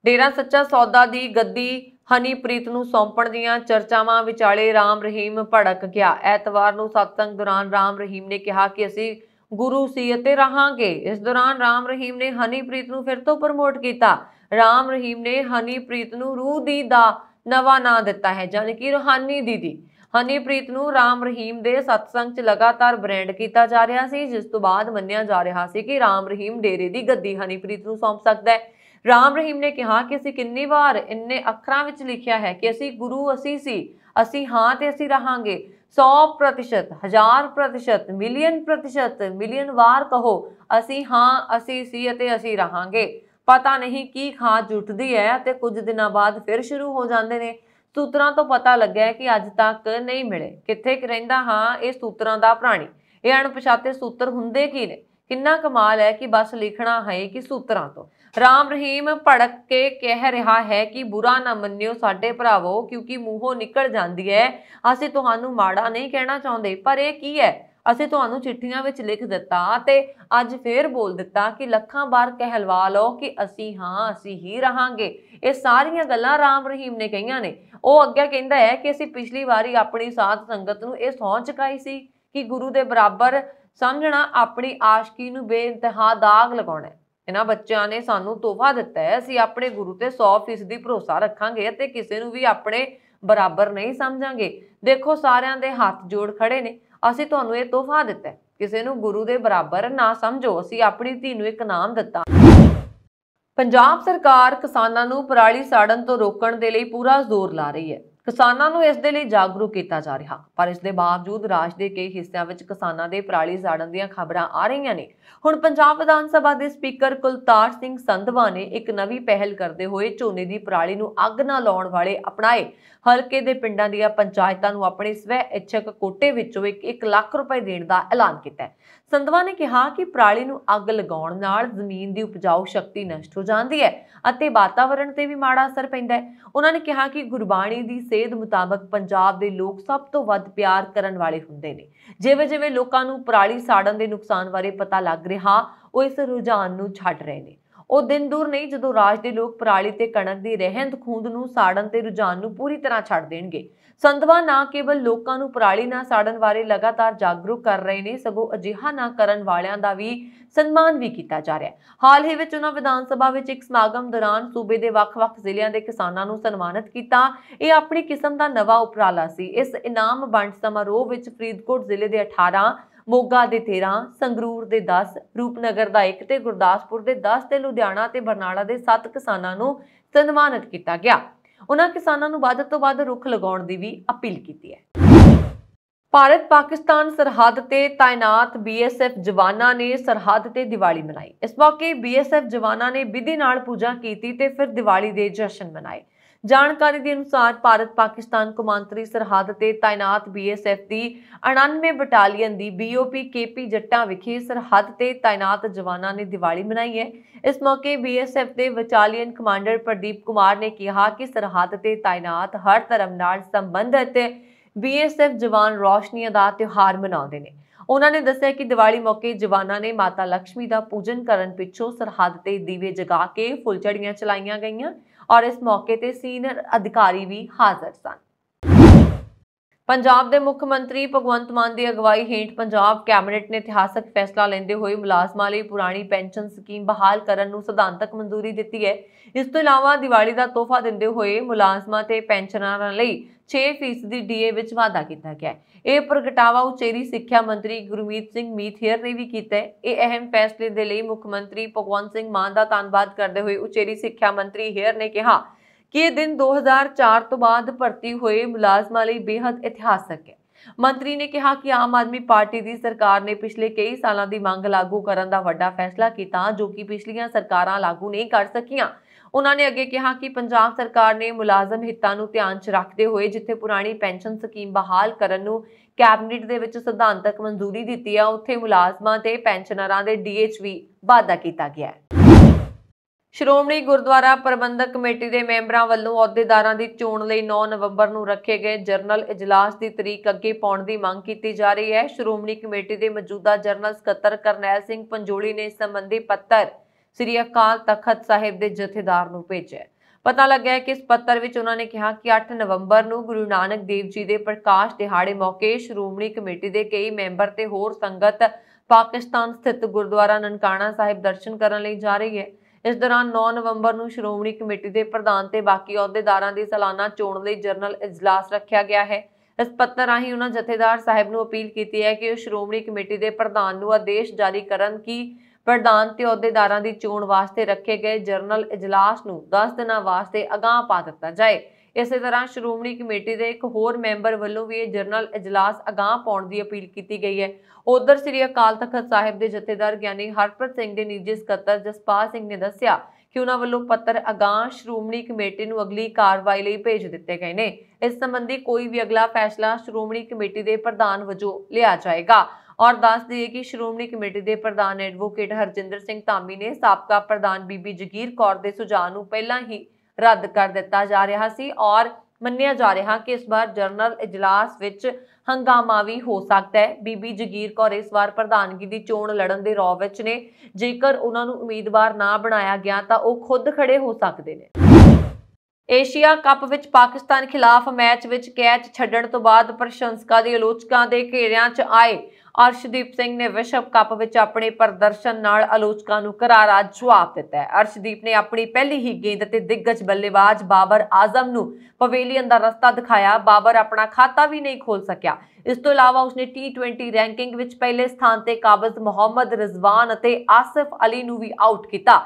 ਡੇਰਾ ਸੱਚਾ ਸੌਦਾ ਦੀ ਗੱਦੀ ਹਨੀਪ੍ਰੀਤ ਨੂੰ ਸੌਂਪਣ ਦੀਆਂ ਚਰਚਾਵਾਂ ਵਿਚਾਲੇ ਰਾਮ ਰਹੀਮ ਭੜਕ ਗਿਆ ਐਤਵਾਰ ਨੂੰ ਸਤਸੰਗ ਦੌਰਾਨ ਰਾਮ ਰਹੀਮ ਨੇ ਕਿਹਾ ਕਿ ਅਸੀਂ ਗੁਰੂ ਸੀ ਅਤੇ ਰਹਾਂਗੇ ਇਸ ਦੌਰਾਨ ਰਾਮ ਰਹੀਮ ਨੇ ਹਨੀਪ੍ਰੀਤ ਨੂੰ ਫਿਰ ਤੋਂ ਪ੍ਰਮੋਟ ਕੀਤਾ ਰਾਮ ਰਹੀਮ ਨੇ ਹਨੀਪ੍ਰੀਤ ਨੂੰ ਰੂਹ ਦੀ ਦਾ ਨਵਾਂ ਨਾਂ ਦਿੱਤਾ ਹੈ ਜਾਨੀ ਕਿ ਰੋਹਾਨੀ ਦੀਦੀ ਹਨੀਪ੍ਰੀਤ ਨੂੰ ਰਾਮ ਰਹੀਮ ਦੇ ਸਤਸੰਗ 'ਚ ਲਗਾਤਾਰ ਬ੍ਰਾਂਡ ਕੀਤਾ ਜਾ ਰਿਹਾ ਸੀ ਜਿਸ ਤੋਂ ਬਾਅਦ ਮੰਨਿਆ ਜਾ ਰਿਹਾ ਸੀ ਕਿ ਰਾਮ ਰਹੀਮ ਡੇਰੇ ਦੀ ਗੱਦੀ ਹਨੀਪ੍ਰੀਤ ਨੂੰ ਸੌਂਪ ਸਕਦਾ ਹੈ ਰਾਮ ਰਹੀਮ ਨੇ ਕਿਹਾ ਕਿ ਅਸੀਂ ਕਿੰਨੀ ਵਾਰ ਇੰਨੇ ਅੱਖਰਾਂ ਵਿੱਚ ਲਿਖਿਆ ਹੈ ਕਿ ਅਸੀਂ ਗੁਰੂ ਅਸੀਂ ਸੀ ਅਸੀਂ ਹਾਂ ਤੇ ਅਸੀਂ ਰਹਾਂਗੇ 100% 1000% ਮਿਲੀਅਨ ਪ੍ਰਤੀਸ਼ਤ ਮਿਲੀਅਨ ਵਾਰ ਕਹੋ ਅਸੀਂ ਹਾਂ ਅਸੀਂ ਸੀ ਅਤੇ ਅਸੀਂ ਰਹਾਂਗੇ ਪਤਾ ਨਹੀਂ ਕੀ ਖਾਂ ਜੁਟਦੀ ਹੈ ਤੇ ਕੁਝ ਦਿਨਾਂ ਬਾਅਦ ਫਿਰ ਸ਼ੁਰੂ ਹੋ ਜਾਂਦੇ ਨੇ ਸੂਤਰਾਂ ਤੋਂ ਪਤਾ ਲੱਗਿਆ ਕਿ ਅੱਜ ਤੱਕ ਨਹੀਂ ਮਿਲੇ ਕਿੱਥੇ ਰਹਿੰਦਾ ਹਾਂ ਇਹ ਸੂਤਰਾਂ ਦਾ ਪ੍ਰਾਣੀ ਇਹ ਅਣਪਛਾਤੇ ਸੂਤਰ ਹੁੰਦੇ ਕੀ ਨੇ ਕਿੰਨਾ ਕਮਾਲ ਹੈ ਕਿ ਬਸ ਲਿਖਣਾ ਹੈ ਕਿ ਸੂਤਰਾਂ ਤੋਂ ਰਾਮ ਰਹੀਮ ਭੜਕ ਕੇ ਕਹਿ ਰਿਹਾ ਹੈ ਕਿ ਬੁਰਾ ਨਾ ਮੰਨਿਓ ਸਾਡੇ ਭਰਾਵੋ ਕਿਉਂਕਿ ਮੂੰਹੋਂ ਨਿਕਲ ਜਾਂਦੀ ਹੈ ਅਸੀਂ ਤੁਹਾਨੂੰ ਮਾੜਾ ਨਹੀਂ ਕਹਿਣਾ ਚਾਹੁੰਦੇ ਪਰ ਇਹ ਕੀ ਹੈ ਅਸੀਂ ਤੁਹਾਨੂੰ ਚਿੱਠੀਆਂ ਵਿੱਚ ਲਿਖ ਦਿੱਤਾ ਤੇ ਅੱਜ ਫੇਰ ਬੋਲ ਦਿੱਤਾ ਕਿ ਲੱਖਾਂ ਵਾਰ ਕਹਿਲਵਾ ਲਓ ਕਿ ਅਸੀਂ ਹਾਂ ਅਸੀਂ ਹੀ ਰਹਾਂਗੇ ਇਹ ਸਾਰੀਆਂ ਗੱਲਾਂ ਰਾਮ ਰਹੀਮ ਨੇ ਕਹੀਆਂ ਨੇ ਉਹ ਅੱਗੇ ਕਹਿੰਦਾ ਹੈ ਕਿ ਅਸੀਂ ਪਿਛਲੀ ਵਾਰੀ ਆਪਣੀ ਸਾਧ ਸੰਗਤ ਨੂੰ ਇਹ ਸੌਂ ਚੁਕਾਈ ਸੀ ਕਿ ਗੁਰੂ ਦੇ ਬਰਾਬਰ ਸਮਝਣਾ ਆਪਣੀ ਆਸ਼ਕੀ ਨੂੰ ਬੇਇੰਤਹਾ ਦਾਗ ਲਗਾਉਣਾ ਇਹਨਾਂ ਬੱਚਿਆਂ ਨੇ ਸਾਨੂੰ ਤੋਹਫਾ ਦਿੱਤਾ ਹੈ ਅਸੀਂ ਆਪਣੇ ਗੁਰੂ ਤੇ 100% ਭਰੋਸਾ ਰੱਖਾਂਗੇ ਤੇ ਕਿਸੇ ਨੂੰ ਵੀ ਆਪਣੇ ਬਰਾਬਰ ਨਹੀਂ ਸਮਝਾਂਗੇ ਦੇਖੋ ਸਾਰਿਆਂ ਦੇ ਹੱਥ ਜੋੜ ਖੜੇ ਨੇ ਅਸੀਂ ਤੁਹਾਨੂੰ ਇਹ ਤੋਹਫਾ ਦਿੱਤਾ ਕਿਸੇ ਨੂੰ ਗੁਰੂ ਦੇ ਬਰਾਬਰ ਨਾ ਸਮਝੋ ਅਸੀਂ ਆਪਣੀ ਧੀ ਨੂੰ ਇੱਕ ਨਾਮ ਦਿੱਤਾ ਪੰਜਾਬ ਸਰਕਾਰ ਕਿਸਾਨਾਂ ਨੂੰ ਪਰਾਲੀ ਸਾੜਨ ਤੋਂ ਰੋਕਣ ਦੇ ਲਈ ਪੂਰਾ ਜ਼ੋਰ ਲਾ ਰਹੀ ਹੈ ਕਿਸਾਨਾਂ ਨੂੰ ਇਸ ਦੇ ਲਈ ਜਾਗਰੂਕ ਕੀਤਾ ਜਾ ਰਿਹਾ ਪਰ ਇਸ ਦੇ ਬਾਵਜੂਦ ਰਾਜ ਦੇ ਕਈ ਹਿੱਸਿਆਂ ਵਿੱਚ ਕਿਸਾਨਾਂ ਦੇ ਪਰਾਲੀ ਸਾੜਨ ਦੀਆਂ ਖਬਰਾਂ ਆ ਰਹੀਆਂ ਨੇ ਹੁਣ ਪੰਜਾਬ ਵਿਧਾਨ ਸਭਾ ਦੇ ਸਪੀਕਰ ਕੁਲਤਾਰ ਸਿੰਘ ਸੰਧਵਾ ਨੇ ਇੱਕ ਨਵੀਂ ਪਹਿਲ ਕਰਦੇ ਹੋਏ ਝੋਨੇ ਦੀ ਪਰਾਲੀ ਨੂੰ ਅੱਗ ਨਾ ਲਾਉਣ ਵਾਲੇ ਅਪਣਾਏ ਹਲਕੇ ਦੇ ਪਿੰਡਾਂ ਦੀਆਂ ਪੰਚਾਇਤਾਂ ਨੂੰ ਆਪਣੇ ਸਵੈ ਇੱਛਕ ਕੋਟੇ ਵਿੱਚੋਂ 1 ਲੱਖ ਰੁਪਏ ਦੇਣ ਦਾ ਐਲਾਨ ਕੀਤਾ ਹੈ ਸੰਧਵਾ ਨੇ ਕਿਹਾ ਕਿ ਪ੍ਰਾਲੀ ਨੂੰ ਅੱਗ ਲਗਾਉਣ ਨਾਲ ਜ਼ਮੀਨ ਦੀ ਉਪਜਾਊ ਸ਼ਕਤੀ ਨਸ਼ਟ ਹੋ ਜਾਂਦੀ ਹੈ ਅਤੇ ਵਾਤਾਵਰਣ ਤੇ ਵੀ ਮਾੜਾ ਅਸਰ ਪੈਂਦਾ ਹੈ ਉਹਨਾਂ ਨੇ ਕਿਹਾ ਕਿ ਗੁਰਬਾਣੀ ਦੀ ਸੇਧ ਮੁਤਾਬਕ ਪੰਜਾਬ ਦੇ ਲੋਕ ਸਭ ਤੋਂ ਵੱਧ ਪਿਆਰ ਕਰਨ ਵਾਲੇ ਹੁੰਦੇ ਨੇ ਜਿਵੇਂ ਜਿਵੇਂ ਲੋਕਾਂ ਨੂੰ ਪ੍ਰਾਲੀ ਸਾੜਨ ਦੇ ਨੁਕਸਾਨ ਬਾਰੇ ਪਤਾ ਲੱਗ ਰਿਹਾ ਉਹ ਇਸ ਰੁਝਾਨ ਨੂੰ ਛੱਡ ਰਹੇ ਨੇ ਉਹ ਦਿਨ ਦੂਰ ਨਹੀਂ ਜਦੋਂ ਰਾਜ ਦੇ ਲੋਕ ਪ੍ਰਾਲੀ ਤੇ ਕਣਕ ਦੀ ਰਹਿੰਦ ਖੂੰਦ ਨੂੰ ਸਾੜਨ ਤੇ ਰੁਝਾਨ ਨੂੰ ਪੂਰੀ ਤਰ੍ਹਾਂ ਛੱਡ ਦੇਣਗੇ ਸੰਧਵਾ ਨਾ ਕੇਵਲ ਲੋਕਾਂ ਨੂੰ ਪ੍ਰਾਲੀ ਨਾ ਸਾੜਨ ਬਾਰੇ ਲਗਾਤਾਰ ਜਾਗਰੂਕ ਕਰ ਰਹੇ ਨੇ ਸਗੋਂ ਅਜਿਹਾ ਨਾ ਕਰਨ ਵਾਲਿਆਂ ਦਾ ਵੀ ਸਨਮਾਨ ਵੀ ਕੀਤਾ ਜਾ ਰਿਹਾ ਹੈ ਹਾਲ ਹੀ ਵਿੱਚ ਉਹਨਾਂ ਵਿਧਾਨ ਸਭਾ ਵਿੱਚ ਇੱਕ ਸਮਾਗਮ ਦੌਰਾਨ ਸੂਬੇ ਦੇ ਵੱਖ-ਵੱਖ ਜ਼ਿਲ੍ਹਿਆਂ ਦੇ ਕਿਸਾਨਾਂ ਨੂੰ ਸਨਮਾਨਿਤ ਕੀਤਾ ਇਹ ਆਪਣੀ ਕਿਸਮ ਦਾ ਨਵਾਂ ਉਪਰਾਲਾ ਸੀ ਇਸ ਇਨਾਮ ਵੰਡ ਸਮਾਰੋਹ ਵਿੱਚ ਫਰੀਦਕੋਟ ਜ਼ਿਲ੍ਹੇ ਦੇ 18 ਮੋਗਾ ਦੇ 13 ਸੰਗਰੂਰ ਦੇ 10 ਰੂਪਨਗਰ ਦਾ 1 ਤੇ ਗੁਰਦਾਸਪੁਰ ਦੇ 10 ਤੇ ਲੁਧਿਆਣਾ ਤੇ ਬਰਨਾਲਾ ਦੇ 7 ਕਿਸਾਨਾਂ ਨੂੰ ਸਨਮਾਨਿਤ ਕੀਤਾ ਗਿਆ ਉਹਨਾਂ ਕਿਸਾਨਾਂ ਨੂੰ ਵੱਧ ਤੋਂ ਵੱਧ ਰੁੱਖ ਲਗਾਉਣ ਦੀ ਵੀ ਅਪੀਲ ਕੀਤੀ ਹੈ ਭਾਰਤ ਪਾਕਿਸਤਾਨ ਸਰਹੱਦ ਤੇ ਤਾਇਨਾਤ ਬੀਐਸਐਫ ਜਵਾਨਾਂ ਨੇ ਸਰਹੱਦ ਤੇ ਦੀਵਾਲੀ ਮਨਾਈ ਇਸ ਮੌਕੇ ਬੀਐਸਐਫ ਜਵਾਨਾਂ ਨੇ ਵਿਧੀ ਨਾਲ ਪੂਜਾ ਕੀਤੀ ਤੇ ਫਿਰ ਦੀਵਾਲੀ ਦੇ ਜਸ਼ਨ ਮਨਾਏ ਜਾਣਕਾਰੀ ਦੇ ਅਨੁਸਾਰ ਭਾਰਤ ਪਾਕਿਸਤਾਨ ਕਮਾਂਤਰੀ ਸਰਹੱਦ ਤੇ ਤਾਇਨਾਤ ਬੀਐਸਐਫ ਦੀ 99 ਬਟਾਲੀਅਨ ਦੀ ਬੀਓਪੀ ਕੇਪੀ ਜੱਟਾਂ ਵਿਖੇ ਸਰਹੱਦ ਤੇ ਤਾਇਨਾਤ ਜਵਾਨਾਂ ਨੇ ਦੀਵਾਲੀ ਮਨਾਈ ਹੈ ਇਸ ਮੌਕੇ ਬੀਐਸਐਫ ਦੇ ਬਟਾਲੀਅਨ ਕਮਾਂਡਰ ਪ੍ਰਦੀਪ ਕੁਮਾਰ ਨੇ ਕਿਹਾ ਕਿ ਸਰਹੱਦ ਤੇ ਤਾਇਨਾਤ ਹਰ ਧਰਮ ਨਾਲ ਸੰਬੰਧਿਤ ਬੀਐਸਐਫ ਜਵਾਨ ਰੋਸ਼ਨੀਆਂ ਦਾ ਤਿਉਹਾਰ ਮਨਾਉਂਦੇ ਨੇ ਉਹਨਾਂ ਨੇ ਦੱਸਿਆ ਕਿ ਦੀਵਾਲੀ ਮੌਕੇ ਜਵਾਨਾਂ ਨੇ ਮਾਤਾ ਲక్ష్ਮੀ ਦਾ ਪੂਜਨ ਕਰਨ ਪਿੱਛੋਂ ਸਰਹੱਦ ਤੇ ਦੀਵੇ ਜਗਾ ਕੇ ਫੁੱਲਝੜੀਆਂ ਚਲਾਈਆਂ ਗਈਆਂ ਔਰ ਇਸ ਮੌਕੇ ਤੇ ਸੀਨੀਅਰ ਅਧਿਕਾਰੀ ਵੀ ਹਾਜ਼ਰ ਸਨ ਪੰਜਾਬ ਦੇ ਮੁੱਖ ਮੰਤਰੀ ਭਗਵੰਤ ਮਾਨ ਦੀ ਅਗਵਾਈ ਹੇਠ ਪੰਜਾਬ ਕੈਬਨਿਟ ਨੇ ਇਤਿਹਾਸਕ ਫੈਸਲਾ ਲੈਂਦੇ ਹੋਏ ਮੁਲਾਜ਼ਮਾਂ ਲਈ ਪੁਰਾਣੀ ਪੈਨਸ਼ਨ ਸਕੀਮ ਬਹਾਲ ਕਰਨ ਨੂੰ ਸਿਧਾਂਤਕ ਮਨਜ਼ੂਰੀ ਦਿੱਤੀ ਹੈ ਇਸ ਤੋਂ ਇਲਾਵਾ ਦੀਵਾਲੀ ਦਾ ਤੋਹਫਾ ਦਿੰਦੇ ਹੋਏ ਮੁਲਾਜ਼ਮਾਂ ਤੇ ਪੈਨਸ਼ਨਰਾਂ ਲਈ 6% ਦੀ ਡੀਏ ਵਿੱਚ ਵਾਅਦਾ ਕੀਤਾ ਗਿਆ ਹੈ ਇਹ ਪ੍ਰਗਟਾਵਾ ਉਚੇਰੀ ਸਿੱਖਿਆ ਮੰਤਰੀ ਗੁਰਮੀਤ ਸਿੰਘ ਮੀਥੇਰ ਨੇ ਵੀ ਕੀਤਾ ਇਹ ਅਹਿਮ ਫੈਸਲੇ ਦੇ ਲਈ ਮੁੱਖ ਮੰਤਰੀ ਭਗਵੰਤ ਸਿੰਘ ਮਾਨ ਦਾ ਧੰਨਵਾਦ ਕਰਦੇ ਹੋਏ ਉਚੇਰੀ ਸਿੱਖਿਆ ਮੰਤਰੀ ਹੇਰ ਨੇ ਕਿਹਾ ਕਿ ਇਹ ਦਿਨ 2004 ਤੋਂ ਬਾਅਦ ਭਰਤੀ ਹੋਏ ਮੁਲਾਜ਼ਮਾਂ ਲਈ ਬੇहद ਇਤਿਹਾਸਕ ਹੈ ਮੰਤਰੀ ਨੇ ਕਿਹਾ ਕਿ ਆਮ ਆਦਮੀ ਪਾਰਟੀ ਦੀ ਸਰਕਾਰ ਨੇ ਪਿਛਲੇ ਕਈ ਸਾਲਾਂ ਦੀ ਮੰਗ ਲਾਗੂ ਕਰਨ ਦਾ ਵੱਡਾ ਫੈਸਲਾ ਕੀਤਾ ਜੋ ਕਿ ਪਿਛਲੀਆਂ ਸਰਕਾਰਾਂ ਲਾਗੂ ਨਹੀਂ ਕਰ ਸਕੀਆਂ ਉਹਨਾਂ ਨੇ ਅੱਗੇ ਕਿਹਾ ਕਿ ਪੰਜਾਬ ਸਰਕਾਰ ਨੇ ਮੁਲਾਜ਼ਮ ਹਿੱਤਾਂ ਨੂੰ ਧਿਆਨ 'ਚ ਰੱਖਦੇ ਹੋਏ ਜਿੱਥੇ ਪੁਰਾਣੀ ਪੈਨਸ਼ਨ ਸਕੀਮ ਬਹਾਲ ਕਰਨ ਨੂੰ ਕੈਬਨਿਟ ਦੇ ਵਿੱਚ ਸਿਧਾਂਤਕ ਮਨਜ਼ੂਰੀ ਦਿੱਤੀ ਆ ਉੱਥੇ ਮੁਲਾਜ਼ਮਾਂ ਤੇ ਪੈਨਸ਼ਨਰਾਂ ਦੇ ਡੀਐਚ ਵੀ ਵਾਅਦਾ ਕੀਤਾ ਗਿਆ ਹੈ ਸ਼੍ਰੋਮਣੀ ਗੁਰਦੁਆਰਾ ਪ੍ਰਬੰਧਕ ਕਮੇਟੀ ਦੇ ਮੈਂਬਰਾਂ ਵੱਲੋਂ ਅਹੁਦੇਦਾਰਾਂ ਦੀ ਚੋਣ ਲਈ 9 ਨਵੰਬਰ ਨੂੰ ਰੱਖੇ ਗਏ ਜਨਰਲ ਇਜਲਾਸ ਦੀ ਤਰੀਕ ਅੱਗੇ ਪਾਉਣ ਦੀ ਮੰਗ ਕੀਤੀ ਜਾ ਰਹੀ ਹੈ ਸ਼੍ਰੋਮਣੀ ਕਮੇਟੀ ਦੇ ਮੌਜੂਦਾ ਜਨਰਲ ਸਕੱਤਰ ਕਰਨੈਲ ਸਿੰਘ ਪੰਜੋਲੀ ਨੇ ਇਸ ਸੰਬੰਧੀ ਪੱਤਰ ਸ੍ਰੀ ਅਕਾਲ ਤਖਤ ਸਾਹਿਬ ਦੇ ਜਥੇਦਾਰ ਨੂੰ ਭੇਜਿਆ ਪਤਾ ਲੱਗਿਆ ਕਿ ਇਸ ਪੱਤਰ ਵਿੱਚ ਉਹਨਾਂ ਨੇ ਕਿਹਾ ਕਿ 8 ਨਵੰਬਰ ਨੂੰ ਗੁਰੂ ਨਾਨਕ ਦੇਵ ਜੀ ਦੇ ਪ੍ਰਕਾਸ਼ ਦਿਹਾੜੇ ਮੌਕੇ ਸ਼੍ਰੋਮਣੀ ਕਮੇਟੀ ਦੇ ਕਈ ਮੈਂਬਰ ਤੇ ਹੋਰ ਸੰਗਤ ਪਾਕਿਸਤਾਨ ਸਥਿਤ ਗੁਰਦੁਆਰਾ ਨਨਕਾਣਾ ਸਾਹਿਬ ਦਰਸ਼ਨ ਕਰਨ ਲਈ ਜਾ ਰਹੀ ਹੈ ਇਸ ਦੌਰਾਨ 9 ਨਵੰਬਰ ਨੂੰ ਸ਼੍ਰੋਮਣੀ ਕਮੇਟੀ ਦੇ ਪ੍ਰਧਾਨ ਤੇ ਬਾਕੀ ਅਹੁਦੇਦਾਰਾਂ ਦੀ ਸਾਲਾਨਾ ਚੋਣ ਲਈ ਜਨਰਲ ਇਜਲਾਸ ਰੱਖਿਆ ਗਿਆ ਹੈ ਇਸ ਪੱਤਰ ਰਾਹੀਂ ਉਹਨਾਂ ਜਥੇਦਾਰ ਸਾਹਿਬ ਨੂੰ ਅਪੀਲ ਕੀਤੀ ਹੈ ਕਿ ਉਹ ਸ਼੍ਰੋਮਣੀ ਕਮੇਟੀ ਦੇ ਪ੍ਰਧਾਨ ਨੂੰ ਆਦੇਸ਼ ਜਾਰੀ ਕਰਨ ਕਿ ਪ੍ਰਧਾਨ ਤੇ ਅਹੁਦੇਦਾਰਾਂ ਦੀ ਚੋਣ ਵਾਸਤੇ ਰੱਖੇ ਗਏ ਜਨਰਲ ਇਜਲਾਸ ਨੂੰ 10 ਦਿਨਾਂ ਵਾਸਤੇ ਅਗਾਹ ਪਾ ਦਿੱਤਾ ਜਾਏ ਇਸੇ ਤਰ੍ਹਾਂ ਸ਼੍ਰੋਮਣੀ ਕਮੇਟੀ ਦੇ ਇੱਕ ਹੋਰ ਮੈਂਬਰ ਵੱਲੋਂ ਵੀ ਇਹ ਜਰਨਲ اجلاس ਅਗਾਹ ਪਾਉਣ ਦੀ ਅਪੀਲ ਕੀਤੀ ਗਈ ਹੈ ਉਧਰ ਸ੍ਰੀ ਅਕਾਲ ਤਖਤ ਸਾਹਿਬ ਦੇ ਜਥੇਦਾਰ ਗਿਆਨੀ ਹਰਪ੍ਰੀਤ ਸਿੰਘ ਦੇ ਨਿੱਜੀ ਸਕੱਤਰ ਜਸਪਾਲ ਸਿੰਘ ਨੇ ਦੱਸਿਆ ਕਿ ਉਹਨਾਂ ਵੱਲੋਂ ਪੱਤਰ ਅਗਾਹ ਸ਼੍ਰੋਮਣੀ ਕਮੇਟੀ ਨੂੰ ਅਗਲੀ ਕਾਰਵਾਈ ਲਈ ਭੇਜ ਦਿੱਤੇ ਗਏ ਨੇ ਇਸ ਸੰਬੰਧੀ ਕੋਈ ਵੀ ਅਗਲਾ ਫੈਸਲਾ ਸ਼੍ਰੋਮਣੀ ਕਮੇਟੀ ਦੇ ਪ੍ਰਧਾਨ ਵਜੋਂ ਲਿਆ ਜਾਏਗਾ ਔਰ ਦੱਸ ਦਈਏ ਕਿ ਸ਼੍ਰੋਮਣੀ ਕਮੇਟੀ ਦੇ ਪ੍ਰਧਾਨ ਐਡਵੋਕੇਟ ਹਰਜਿੰਦਰ ਸਿੰਘ ਧਾਮੀ ਨੇ ਸਾਬਕਾ ਪ੍ਰਧਾਨ ਬੀਬੀ ਜਗੀਰ ਕੌਰ ਦੇ ਸੁਝਾਅ ਨੂੰ ਪਹਿਲਾਂ ਹੀ ਰੱਦ ਕਰ ਦਿੱਤਾ ਜਾ ਰਿਹਾ ਸੀ ਔਰ ਮੰਨਿਆ ਜਾ ਰਿਹਾ ਕਿ ਇਸ ਵਾਰ ਜਨਰਲ ਇਜਲਾਸ ਵਿੱਚ ਹੰਗਾਮਾ ਵੀ ਹੋ ਸਕਦਾ ਹੈ ਬੀਬੀ ਜਗੀਰ ਕੌਰ ਇਸ ਵਾਰ ਪ੍ਰਧਾਨਗੀ ਦੀ ਚੋਣ ਲੜਨ ਦੇ ਰੌ ਵਿੱਚ ਨੇ ਜੇਕਰ ਉਹਨਾਂ ਨੂੰ ਉਮੀਦਵਾਰ ਨਾ ਬਣਾਇਆ ਗਿਆ ਤਾਂ ਉਹ ਖੁਦ ਖੜੇ ਹੋ ਸਕਦੇ ਨੇ ਏਸ਼ੀਆ ਕੱਪ ਵਿੱਚ ਪਾਕਿਸਤਾਨ ਖਿਲਾਫ ਮੈਚ ਵਿੱਚ ਕੈਚ ਛੱਡਣ ਤੋਂ ਬਾਅਦ ਪ੍ਰਸ਼ੰਸਕਾਂ ਦੇ ਆਲੋਚਕਾਂ ਦੇ ਘੇਰਿਆਂ 'ਚ ਆਏ ਅਰਸ਼ਦੀਪ ਸਿੰਘ ਨੇ ਵਿਸ਼ਵ ਕੱਪ ਵਿੱਚ ਆਪਣੇ ਪ੍ਰਦਰਸ਼ਨ ਨਾਲ ਆਲੋਚਕਾਂ ਨੂੰ ਕਰਾਰਾ ਜਵਾਬ ਦਿੱਤਾ ਹੈ ਅਰਸ਼ਦੀਪ ਨੇ ਆਪਣੀ ਪਹਿਲੀ ਹੀ ਗੇਂਦ ਤੇ ਦਿੱਗਜ ਬੱਲੇਬਾਜ਼ ਬਾਬਰ ਆਜ਼ਮ ਨੂੰ ਪਵੇਲੀਅਨ ਦਾ ਰਸਤਾ ਦਿਖਾਇਆ ਬਾਬਰ ਆਪਣਾ ਖਾਤਾ ਵੀ ਨਹੀਂ ਖੋਲ ਸਕਿਆ ਇਸ ਤੋਂ ਇਲਾਵਾ ਉਸਨੇ T20 ਰੈਂਕਿੰਗ ਵਿੱਚ ਪਹਿਲੇ ਸਥਾਨ ਤੇ ਕਾਬਜ਼ ਮੁਹੰਮਦ ਰਿਜ਼ਵਾਨ ਅਤੇ ਆਸਿਫ ਅਲੀ ਨੂੰ ਵੀ ਆਊਟ ਕੀਤਾ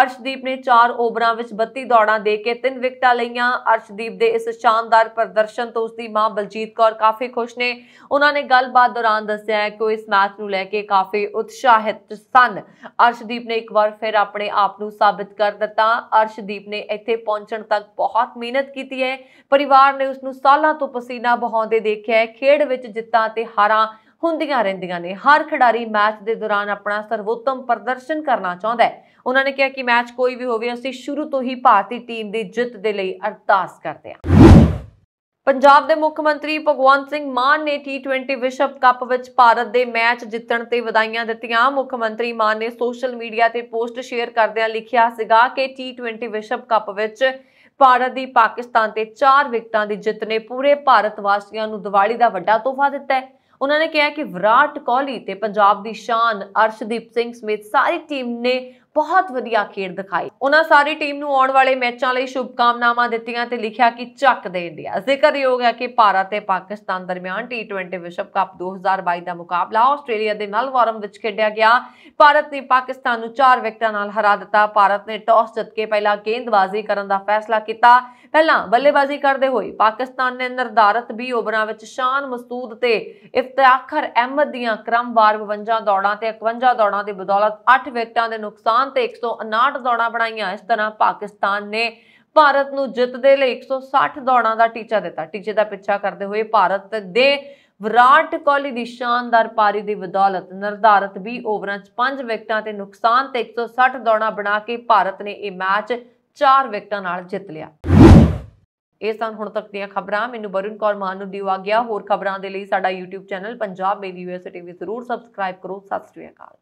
ਅਰਸ਼ਦੀਪ ਨੇ 4 ਓਵਰਾਂ ਵਿੱਚ 32 ਦੌੜਾਂ ਦੇ ਕੇ 3 ਵਿਕਟਾਂ ਲਈਆਂ ਅਰਸ਼ਦੀਪ ਦੇ ਇਸ ਸ਼ਾਨਦਾਰ ਪ੍ਰਦਰਸ਼ਨ ਤੋਂ ਉਸਦੀ ਮਾਂ ਬਲਜੀਤ ਕੌਰ ਕਾਫੀ ਖੁਸ਼ ਨੇ ਉਹਨਾਂ ਨੇ ਗੱਲਬਾਤ ਦੌਰਾਨ ਦੱਸਿਆ ਕਿ ਉਹ ਇਸ ਮੈਚ ਨੂੰ ਲੈ ਕੇ ਕਾਫੀ ਉਤਸ਼ਾਹਿਤ ਸਨ ਅਰਸ਼ਦੀਪ ਨੇ ਇੱਕ ਵਾਰ ਫਿਰ ਆਪਣੇ ਆਪ ਨੂੰ ਸਾਬਿਤ ਕਰ ਦਿੱਤਾ ਅਰਸ਼ਦੀਪ ਨੇ ਇੱਥੇ ਪਹੁੰਚਣ ਤੱਕ ਬਹੁਤ ਮਿਹਨਤ ਕੀਤੀ ਹੈ ਪਰਿਵਾਰ ਨੇ ਉਸ ਨੂੰ ਸਾਲਾਂ ਤੋਂ ਪਸੀਨਾ ਬਹਾਉਂਦੇ ਦੇਖਿਆ ਹੈ ਖੇਡ ਵਿੱਚ ਜਿੱਤਾਂ ਤੇ ਹਾਰਾਂ ਹੁੰਦੀਆਂ ਰਹਿੰਦੀਆਂ ਨੇ ਹਰ ਖਿਡਾਰੀ ਮੈਚ ਦੇ ਦੌਰਾਨ ਆਪਣਾ ਸਰਵੋਤਮ ਪ੍ਰਦਰਸ਼ਨ ਕਰਨਾ ਚਾਹੁੰਦਾ ਹੈ ਉਹਨਾਂ ਨੇ ਕਿਹਾ ਕਿ ਮੈਚ ਕੋਈ ਵੀ ਹੋਵੇ ਅਸੀਂ ਸ਼ੁਰੂ ਤੋਂ ਹੀ ਭਾਰਤੀ ਟੀਮ ਦੀ ਜਿੱਤ ਦੇ ਲਈ ਅਰਦਾਸ ਕਰਦੇ ਹਾਂ ਪੰਜਾਬ ਦੇ ਮੁੱਖ ਮੰਤਰੀ ਭਗਵੰਤ ਸਿੰਘ ਮਾਨ ਨੇ T20 ਵਿਸ਼ਵ ਕੱਪ ਵਿੱਚ ਭਾਰਤ ਦੇ ਮੈਚ ਜਿੱਤਣ ਤੇ ਵਧਾਈਆਂ ਦਿੱਤੀਆਂ ਮੁੱਖ ਮੰਤਰੀ ਮਾਨ ਨੇ ਸੋਸ਼ਲ ਮੀਡੀਆ ਤੇ ਪੋਸਟ ਸ਼ੇਅਰ ਕਰਦਿਆਂ ਲਿਖਿਆ ਸੀਗਾ ਕਿ T20 ਵਿਸ਼ਵ ਕੱਪ ਵਿੱਚ ਭਾਰਤ ਦੀ ਪਾਕਿਸਤਾਨ ਤੇ 4 ਵਿਕਟਾਂ ਦੀ ਜਿੱਤ ਨੇ ਪੂਰੇ ਭਾਰਤ ਵਾਸੀਆਂ ਨੂੰ ਦੀਵਾਲੀ ਦਾ ਵੱਡਾ ਤੋਹਫਾ ਦਿੱਤਾ ਹੈ ਉਹਨਾਂ ਨੇ ਕਿਹਾ ਕਿ ਵਿਰਾਟ ਕੋਹਲੀ ਤੇ ਪੰਜਾਬ ਦੀ ਸ਼ਾਨ ਅਰਸ਼ਦੀਪ ਸਿੰਘ ਸਮੇਤ ਸਾਰੀ ਟੀਮ ਨੇ ਬਹੁਤ ਵਧੀਆ ਖੇਡ ਦਿਖਾਈ ਉਹਨਾਂ ਸਾਰੀ ਟੀਮ ਨੂੰ ਆਉਣ ਵਾਲੇ ਮੈਚਾਂ ਲਈ ਸ਼ੁਭਕਾਮਨਾਵਾਂ ਦਿੱਤੀਆਂ ਤੇ ਲਿਖਿਆ ਕਿ ਚੱਕ ਦੇ ਇੰਡੀਆ ਜ਼ਿਕਰਯੋਗ ਹੈ ਕਿ ਭਾਰਤ ਤੇ ਪਾਕਿਸਤਾਨ ਦਰਮਿਆਨ ਟੀ20 ਵਿਸ਼ਵ ਕੱਪ 2022 ਦਾ ਮੁਕਾਬਲਾ ਆਸਟ੍ਰੇਲੀਆ ਦੇ ਨਾਲ ਵਾਰਮ ਵਿੱਚ ਖੇਡਿਆ ਗਿਆ ਭਾਰਤ ਨੇ ਪਾਕਿਸਤਾਨ ਨੂੰ 4 ਵਿਕਟਾਂ ਨਾਲ ਹਰਾ ਦਿੱਤਾ ਭਾਰਤ ਨੇ ਟਾਸ ਜਿੱਤ ਕੇ ਪਹਿਲਾਂ ਗੇਂਦਬਾਜ਼ੀ ਕਰਨ ਦਾ ਫੈਸਲਾ ਕੀਤਾ ਪਹਿਲਾਂ ਬੱਲੇਬਾਜ਼ੀ ਕਰਦੇ ਹੋਏ ਪਾਕਿਸਤਾਨ ਨੇ ਨਿਰਧਾਰਤ 20 ਓਵਰਾਂ ਵਿੱਚ ਸ਼ਾਨ ਮਸਤੂਦ ਤੇ ਇਫਤਿਆਖਰ ਅਹਿਮਦ ਦੀਆਂ ਕ੍ਰਮਵਾਰ 52 ਦੌੜਾਂ ਤੇ 51 ਦੌੜਾਂ ਦੀ ਬਦੌਲਤ 8 ਵਿਕਟਾਂ ਦੇ ਨੁਕਸਾਨ ਤੇ 159 ਦੌੜਾਂ ਬਣਾਈਆਂ ਇਸ ਤਰ੍ਹਾਂ ਪਾਕਿਸਤਾਨ ਨੇ ਭਾਰਤ ਨੂੰ ਜਿੱਤ ਦੇ ਲਈ 160 ਦੌੜਾਂ ਦਾ ਟੀਚਾ ਦਿੱਤਾ ਟੀਚੇ ਦਾ ਪਿੱਛਾ ਕਰਦੇ ਹੋਏ ਭਾਰਤ ਦੇ ਵਿਰਾਟ ਕੋਹਲੀ ਦੀ ਸ਼ਾਨਦਾਰ ਪਾਰੀ ਦੀ ਬਦੌਲਤ ਨਿਰਧਾਰਤ 20 ਓਵਰਾਂ 'ਚ 5 ਵਿਕਟਾਂ ਤੇ ਨੁਕਸਾਨ ਤੇ 160 ਦੌੜਾਂ ਬਣਾ ਕੇ ਭਾਰਤ ਨੇ ਇਹ ਮੈਚ 4 ਵਿਕਟਾਂ ਨਾਲ ਜਿੱਤ ਲਿਆ ਇਹ ਸਨ ਹੁਣ ਤੱਕ ਦੀਆਂ ਖਬਰਾਂ ਮੈਨੂੰ ਬਰੁਨ ਕੌਰ ਮਾਨ ਨੂੰ ਦਿਵਾ ਗਿਆ ਹੋਰ ਖਬਰਾਂ ਦੇ ਲਈ ਸਾਡਾ YouTube ਚੈਨਲ ਪੰਜਾਬ ਮੇਰੀ ਯੂਐਸਏ ਟੀਵੀ ਜ਼ਰੂਰ ਸਬਸਕ੍ਰਾਈਬ ਕਰੋ ਸਤਿ ਸ੍ਰੀ ਅਕਾਲ